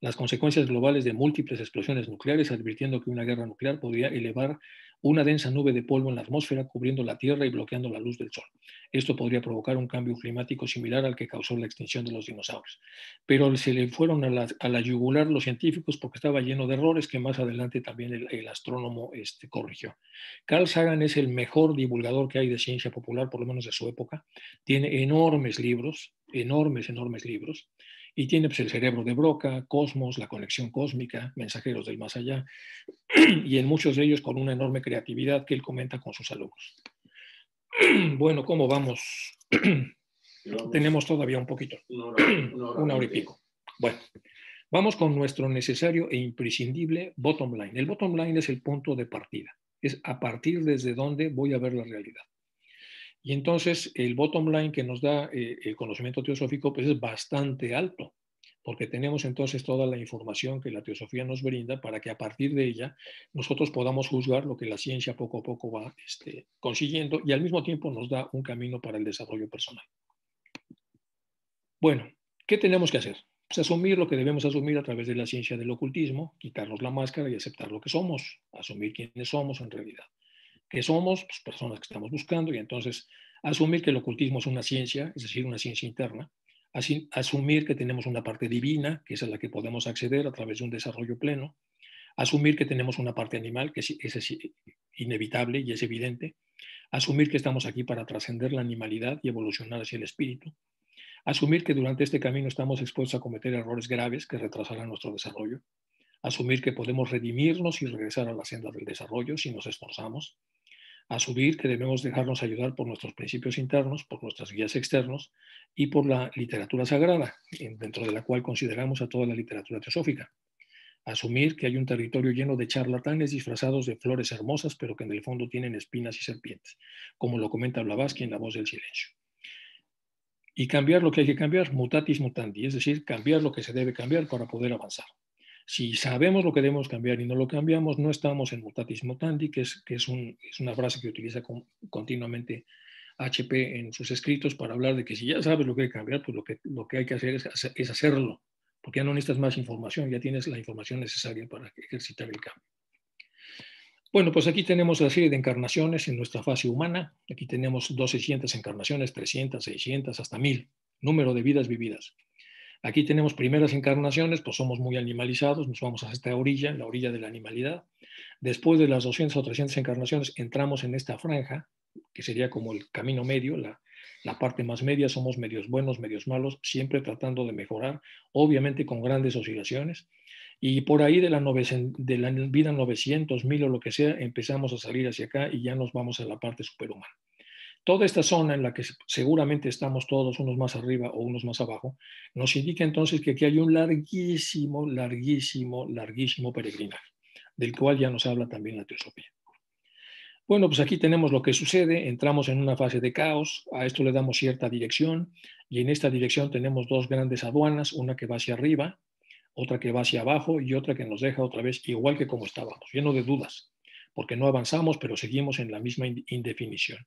las consecuencias globales de múltiples explosiones nucleares, advirtiendo que una guerra nuclear podría elevar una densa nube de polvo en la atmósfera cubriendo la Tierra y bloqueando la luz del Sol. Esto podría provocar un cambio climático similar al que causó la extinción de los dinosaurios. Pero se le fueron a la, a la yugular los científicos porque estaba lleno de errores que más adelante también el, astrónomo este, corrigió. Carl Sagan es el mejor divulgador que hay de ciencia popular, por lo menos de su época. Tiene enormes libros, enormes, enormes libros y tiene pues, el cerebro de Broca, Cosmos, la conexión cósmica, mensajeros del más allá, y en muchos de ellos con una enorme creatividad que él comenta con sus alumnos. Bueno, ¿cómo vamos? Tenemos todavía un poquito, una hora, una hora y pico. Bueno, vamos con nuestro necesario e imprescindible bottom line. El bottom line es el punto de partida, es a partir desde donde voy a ver la realidad. Y entonces el bottom line que nos da eh, el conocimiento teosófico pues, es bastante alto, porque tenemos entonces toda la información que la teosofía nos brinda para que a partir de ella nosotros podamos juzgar lo que la ciencia poco a poco va este, consiguiendo y al mismo tiempo nos da un camino para el desarrollo personal. Bueno, ¿qué tenemos que hacer? Pues, asumir lo que debemos asumir a través de la ciencia del ocultismo, quitarnos la máscara y aceptar lo que somos, asumir quiénes somos en realidad que somos pues, personas que estamos buscando y entonces asumir que el ocultismo es una ciencia, es decir, una ciencia interna, asumir que tenemos una parte divina, que es a la que podemos acceder a través de un desarrollo pleno, asumir que tenemos una parte animal, que es, es inevitable y es evidente, asumir que estamos aquí para trascender la animalidad y evolucionar hacia el espíritu, asumir que durante este camino estamos expuestos a cometer errores graves que retrasarán nuestro desarrollo, asumir que podemos redimirnos y regresar a la senda del desarrollo si nos esforzamos, Asumir que debemos dejarnos ayudar por nuestros principios internos, por nuestras guías externos y por la literatura sagrada, dentro de la cual consideramos a toda la literatura teosófica. Asumir que hay un territorio lleno de charlatanes disfrazados de flores hermosas, pero que en el fondo tienen espinas y serpientes, como lo comenta Blavatsky en La voz del silencio. Y cambiar lo que hay que cambiar, mutatis mutandi, es decir, cambiar lo que se debe cambiar para poder avanzar. Si sabemos lo que debemos cambiar y no lo cambiamos, no estamos en mutatis mutandi, que es, una frase que utiliza continuamente HP en sus escritos para hablar de que si ya sabes lo que hay que cambiar, pues lo que, hay que hacer es, hacerlo, porque ya no necesitas más información, ya tienes la información necesaria para ejercitar el cambio. Bueno, pues aquí tenemos la serie de encarnaciones en nuestra fase humana. Aquí tenemos 1200 encarnaciones, 300, 600, hasta 1000, número de vidas vividas. Aquí tenemos primeras encarnaciones, pues somos muy animalizados, nos vamos a esta orilla, la orilla de la animalidad. Después de las 200 o 300 encarnaciones entramos en esta franja, que sería como el camino medio, la, parte más media, somos medios buenos, medios malos, siempre tratando de mejorar, obviamente con grandes oscilaciones. Y por ahí de la, de la vida 900, 1000 o lo que sea, empezamos a salir hacia acá y ya nos vamos a la parte superhumana. Toda esta zona en la que seguramente estamos todos unos más arriba o unos más abajo, nos indica entonces que aquí hay un larguísimo, larguísimo, larguísimo peregrinaje, del cual ya nos habla también la teosofía. Bueno, pues aquí tenemos lo que sucede, entramos en una fase de caos, a esto le damos cierta dirección y en esta dirección tenemos dos grandes aduanas, una que va hacia arriba, otra que va hacia abajo y otra que nos deja otra vez igual que como estábamos, lleno de dudas, porque no avanzamos pero seguimos en la misma indefinición.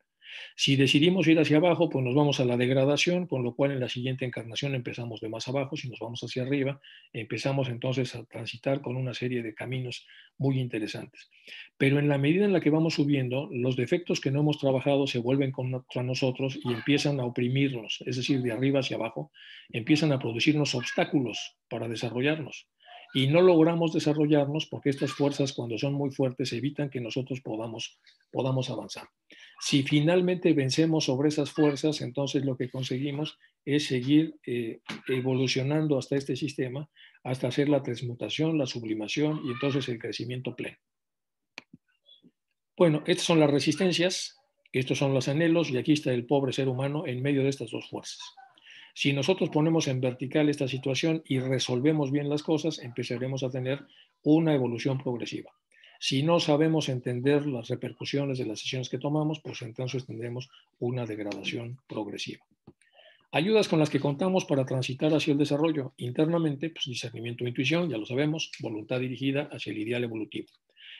Si decidimos ir hacia abajo, pues nos vamos a la degradación, con lo cual en la siguiente encarnación empezamos de más abajo, si nos vamos hacia arriba, empezamos entonces a transitar con una serie de caminos muy interesantes. Pero en la medida en la que vamos subiendo, los defectos que no hemos trabajado se vuelven contra nosotros y empiezan a oprimirnos, es decir, de arriba hacia abajo, empiezan a producirnos obstáculos para desarrollarnos y no logramos desarrollarnos porque estas fuerzas cuando son muy fuertes evitan que nosotros podamos, podamos avanzar. Si finalmente vencemos sobre esas fuerzas, entonces lo que conseguimos es seguir eh, evolucionando hasta este sistema, hasta hacer la transmutación, la sublimación y entonces el crecimiento pleno. Bueno, estas son las resistencias, estos son los anhelos y aquí está el pobre ser humano en medio de estas dos fuerzas. Si nosotros ponemos en vertical esta situación y resolvemos bien las cosas, empezaremos a tener una evolución progresiva. Si no sabemos entender las repercusiones de las decisiones que tomamos, pues entonces tendremos una degradación progresiva. Ayudas con las que contamos para transitar hacia el desarrollo internamente, pues discernimiento e intuición, ya lo sabemos, voluntad dirigida hacia el ideal evolutivo.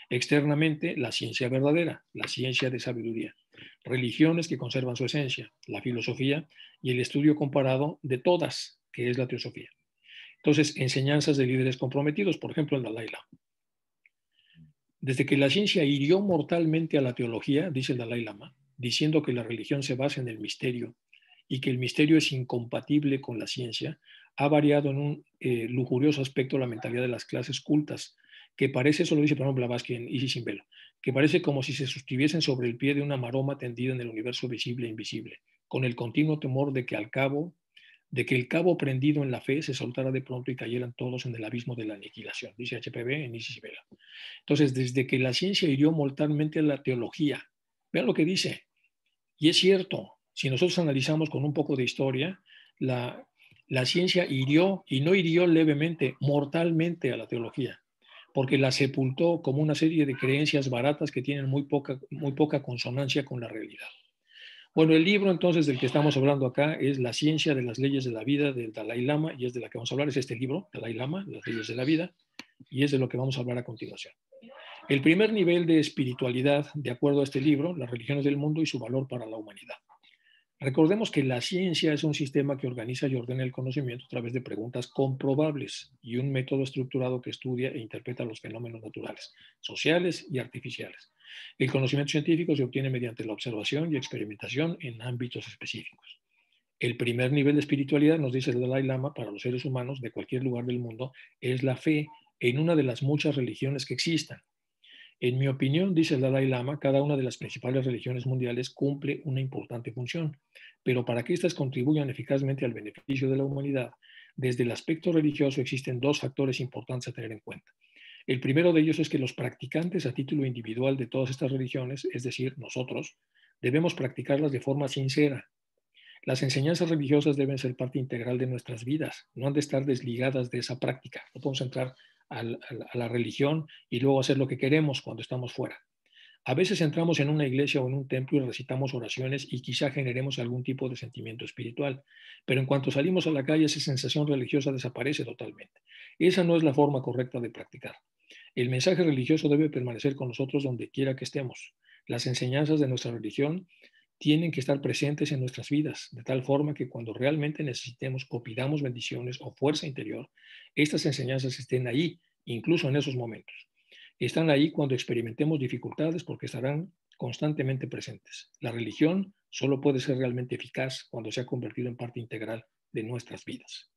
Externamente, la ciencia verdadera, la ciencia de sabiduría, religiones que conservan su esencia, la filosofía y el estudio comparado de todas, que es la teosofía. Entonces, enseñanzas de líderes comprometidos, por ejemplo, el Dalai Lama. Desde que la ciencia hirió mortalmente a la teología, dice el Dalai Lama, diciendo que la religión se basa en el misterio y que el misterio es incompatible con la ciencia, ha variado en un eh, lujurioso aspecto la mentalidad de las clases cultas, que parece, eso lo dice por ejemplo Blavatsky en Isis sin velo, que parece como si se sustuviesen sobre el pie de una maroma tendida en el universo visible e invisible, con el continuo temor de que al cabo de que el cabo prendido en la fe se soltara de pronto y cayeran todos en el abismo de la aniquilación, dice HPB en Isis Vela. Entonces, desde que la ciencia hirió mortalmente a la teología, vean lo que dice, y es cierto, si nosotros analizamos con un poco de historia, la, la ciencia hirió, y no hirió levemente, mortalmente a la teología, porque la sepultó como una serie de creencias baratas que tienen muy poca, muy poca consonancia con la realidad. Bueno, el libro entonces del que estamos hablando acá es La ciencia de las leyes de la vida del Dalai Lama y es de la que vamos a hablar, es este libro, Dalai Lama, las leyes de la vida, y es de lo que vamos a hablar a continuación. El primer nivel de espiritualidad, de acuerdo a este libro, las religiones del mundo y su valor para la humanidad. Recordemos que la ciencia es un sistema que organiza y ordena el conocimiento a través de preguntas comprobables y un método estructurado que estudia e interpreta los fenómenos naturales, sociales y artificiales. El conocimiento científico se obtiene mediante la observación y experimentación en ámbitos específicos. El primer nivel de espiritualidad, nos dice el Dalai Lama, para los seres humanos de cualquier lugar del mundo, es la fe en una de las muchas religiones que existan, en mi opinión, dice el Dalai Lama, cada una de las principales religiones mundiales cumple una importante función, pero para que éstas contribuyan eficazmente al beneficio de la humanidad, desde el aspecto religioso existen dos factores importantes a tener en cuenta. El primero de ellos es que los practicantes a título individual de todas estas religiones, es decir, nosotros, debemos practicarlas de forma sincera. Las enseñanzas religiosas deben ser parte integral de nuestras vidas, no han de estar desligadas de esa práctica. No podemos entrar a la, religión y luego hacer lo que queremos cuando estamos fuera. A veces entramos en una iglesia o en un templo y recitamos oraciones y quizá generemos algún tipo de sentimiento espiritual, pero en cuanto salimos a la calle esa sensación religiosa desaparece totalmente. Esa no es la forma correcta de practicar. El mensaje religioso debe permanecer con nosotros donde quiera que estemos. Las enseñanzas de nuestra religión tienen que estar presentes en nuestras vidas, de tal forma que cuando realmente necesitemos o pidamos bendiciones o fuerza interior, estas enseñanzas estén ahí, incluso en esos momentos. Están ahí cuando experimentemos dificultades porque estarán constantemente presentes. La religión solo puede ser realmente eficaz cuando se ha convertido en parte integral de nuestras vidas.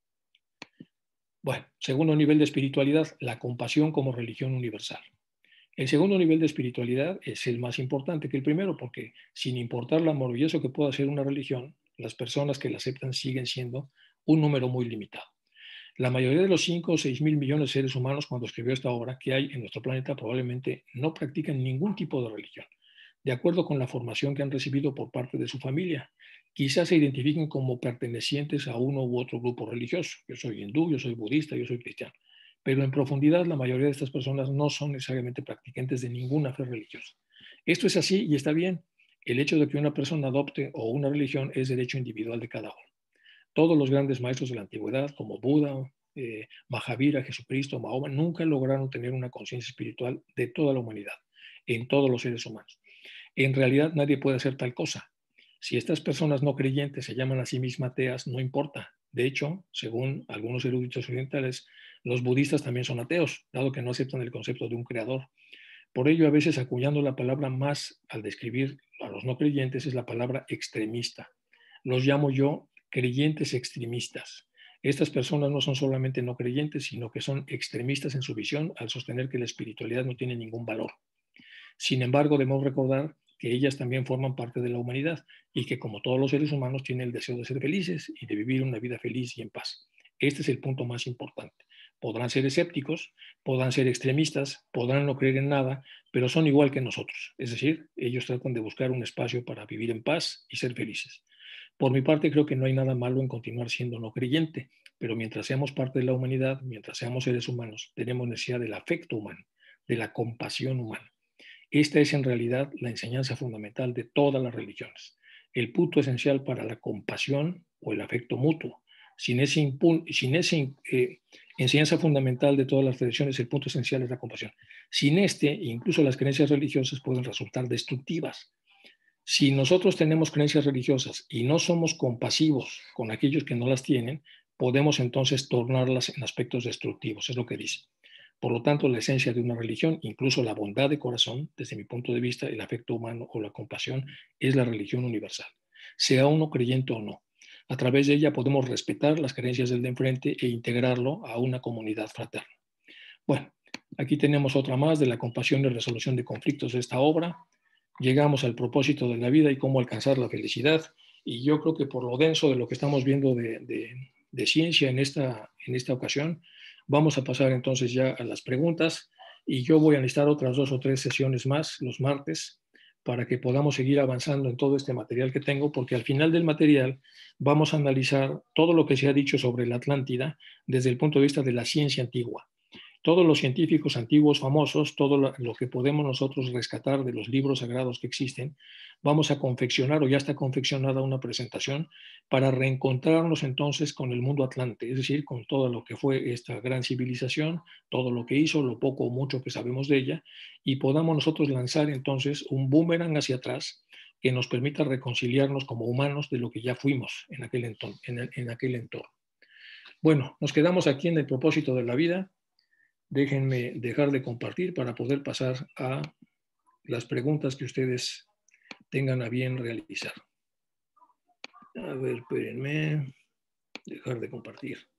Bueno, segundo nivel de espiritualidad, la compasión como religión universal. El segundo nivel de espiritualidad es el más importante que el primero, porque sin importar lo maravilloso que pueda ser una religión, las personas que la aceptan siguen siendo un número muy limitado. La mayoría de los 5 o 6 mil millones de seres humanos cuando escribió esta obra que hay en nuestro planeta probablemente no practican ningún tipo de religión, de acuerdo con la formación que han recibido por parte de su familia. Quizás se identifiquen como pertenecientes a uno u otro grupo religioso. Yo soy hindú, yo soy budista, yo soy cristiano pero en profundidad la mayoría de estas personas no son necesariamente practicantes de ninguna fe religiosa. Esto es así y está bien. El hecho de que una persona adopte o una religión es derecho individual de cada uno. Todos los grandes maestros de la antigüedad, como Buda, eh, Mahavira, Jesucristo, Mahoma, nunca lograron tener una conciencia espiritual de toda la humanidad, en todos los seres humanos. En realidad nadie puede hacer tal cosa. Si estas personas no creyentes se llaman a sí mismas ateas, no importa. De hecho, según algunos eruditos orientales, los budistas también son ateos, dado que no aceptan el concepto de un creador. Por ello, a veces acuñando la palabra más al describir a los no creyentes es la palabra extremista. Los llamo yo creyentes extremistas. Estas personas no son solamente no creyentes, sino que son extremistas en su visión al sostener que la espiritualidad no tiene ningún valor. Sin embargo, debemos recordar que ellas también forman parte de la humanidad y que como todos los seres humanos tienen el deseo de ser felices y de vivir una vida feliz y en paz. Este es el punto más importante podrán ser escépticos, podrán ser extremistas, podrán no creer en nada, pero son igual que nosotros. Es decir, ellos tratan de buscar un espacio para vivir en paz y ser felices. Por mi parte, creo que no hay nada malo en continuar siendo no creyente, pero mientras seamos parte de la humanidad, mientras seamos seres humanos, tenemos necesidad del afecto humano, de la compasión humana. Esta es en realidad la enseñanza fundamental de todas las religiones, el punto esencial para la compasión o el afecto mutuo, sin, ese sin eh, enseñanza fundamental de todas las tradiciones, el punto esencial es la compasión. Sin este, incluso las creencias religiosas pueden resultar destructivas. Si nosotros tenemos creencias religiosas y no somos compasivos con aquellos que no las tienen, podemos entonces tornarlas en aspectos destructivos, es lo que dice. Por lo tanto, la esencia de una religión, incluso la bondad de corazón, desde mi punto de vista, el afecto humano o la compasión, es la religión universal. Sea uno creyente o no, a través de ella podemos respetar las creencias del de enfrente e integrarlo a una comunidad fraterna. Bueno, aquí tenemos otra más de la compasión y resolución de conflictos de esta obra. Llegamos al propósito de la vida y cómo alcanzar la felicidad. Y yo creo que por lo denso de lo que estamos viendo de, ciencia en esta, en esta ocasión, vamos a pasar entonces ya a las preguntas y yo voy a listar otras dos o tres sesiones más los martes para que podamos seguir avanzando en todo este material que tengo, porque al final del material vamos a analizar todo lo que se ha dicho sobre la Atlántida desde el punto de vista de la ciencia antigua. Todos los científicos antiguos famosos, todo lo que podemos nosotros rescatar de los libros sagrados que existen, vamos a confeccionar o ya está confeccionada una presentación para reencontrarnos entonces con el mundo atlante, es decir, con todo lo que fue esta gran civilización, todo lo que hizo, lo poco o mucho que sabemos de ella, y podamos nosotros lanzar entonces un boomerang hacia atrás que nos permita reconciliarnos como humanos de lo que ya fuimos en aquel, entorno, en aquel entorno. Bueno, nos quedamos aquí en el propósito de la vida déjenme dejar de compartir para poder pasar a las preguntas que ustedes tengan a bien realizar. A ver, espérenme, dejar de compartir.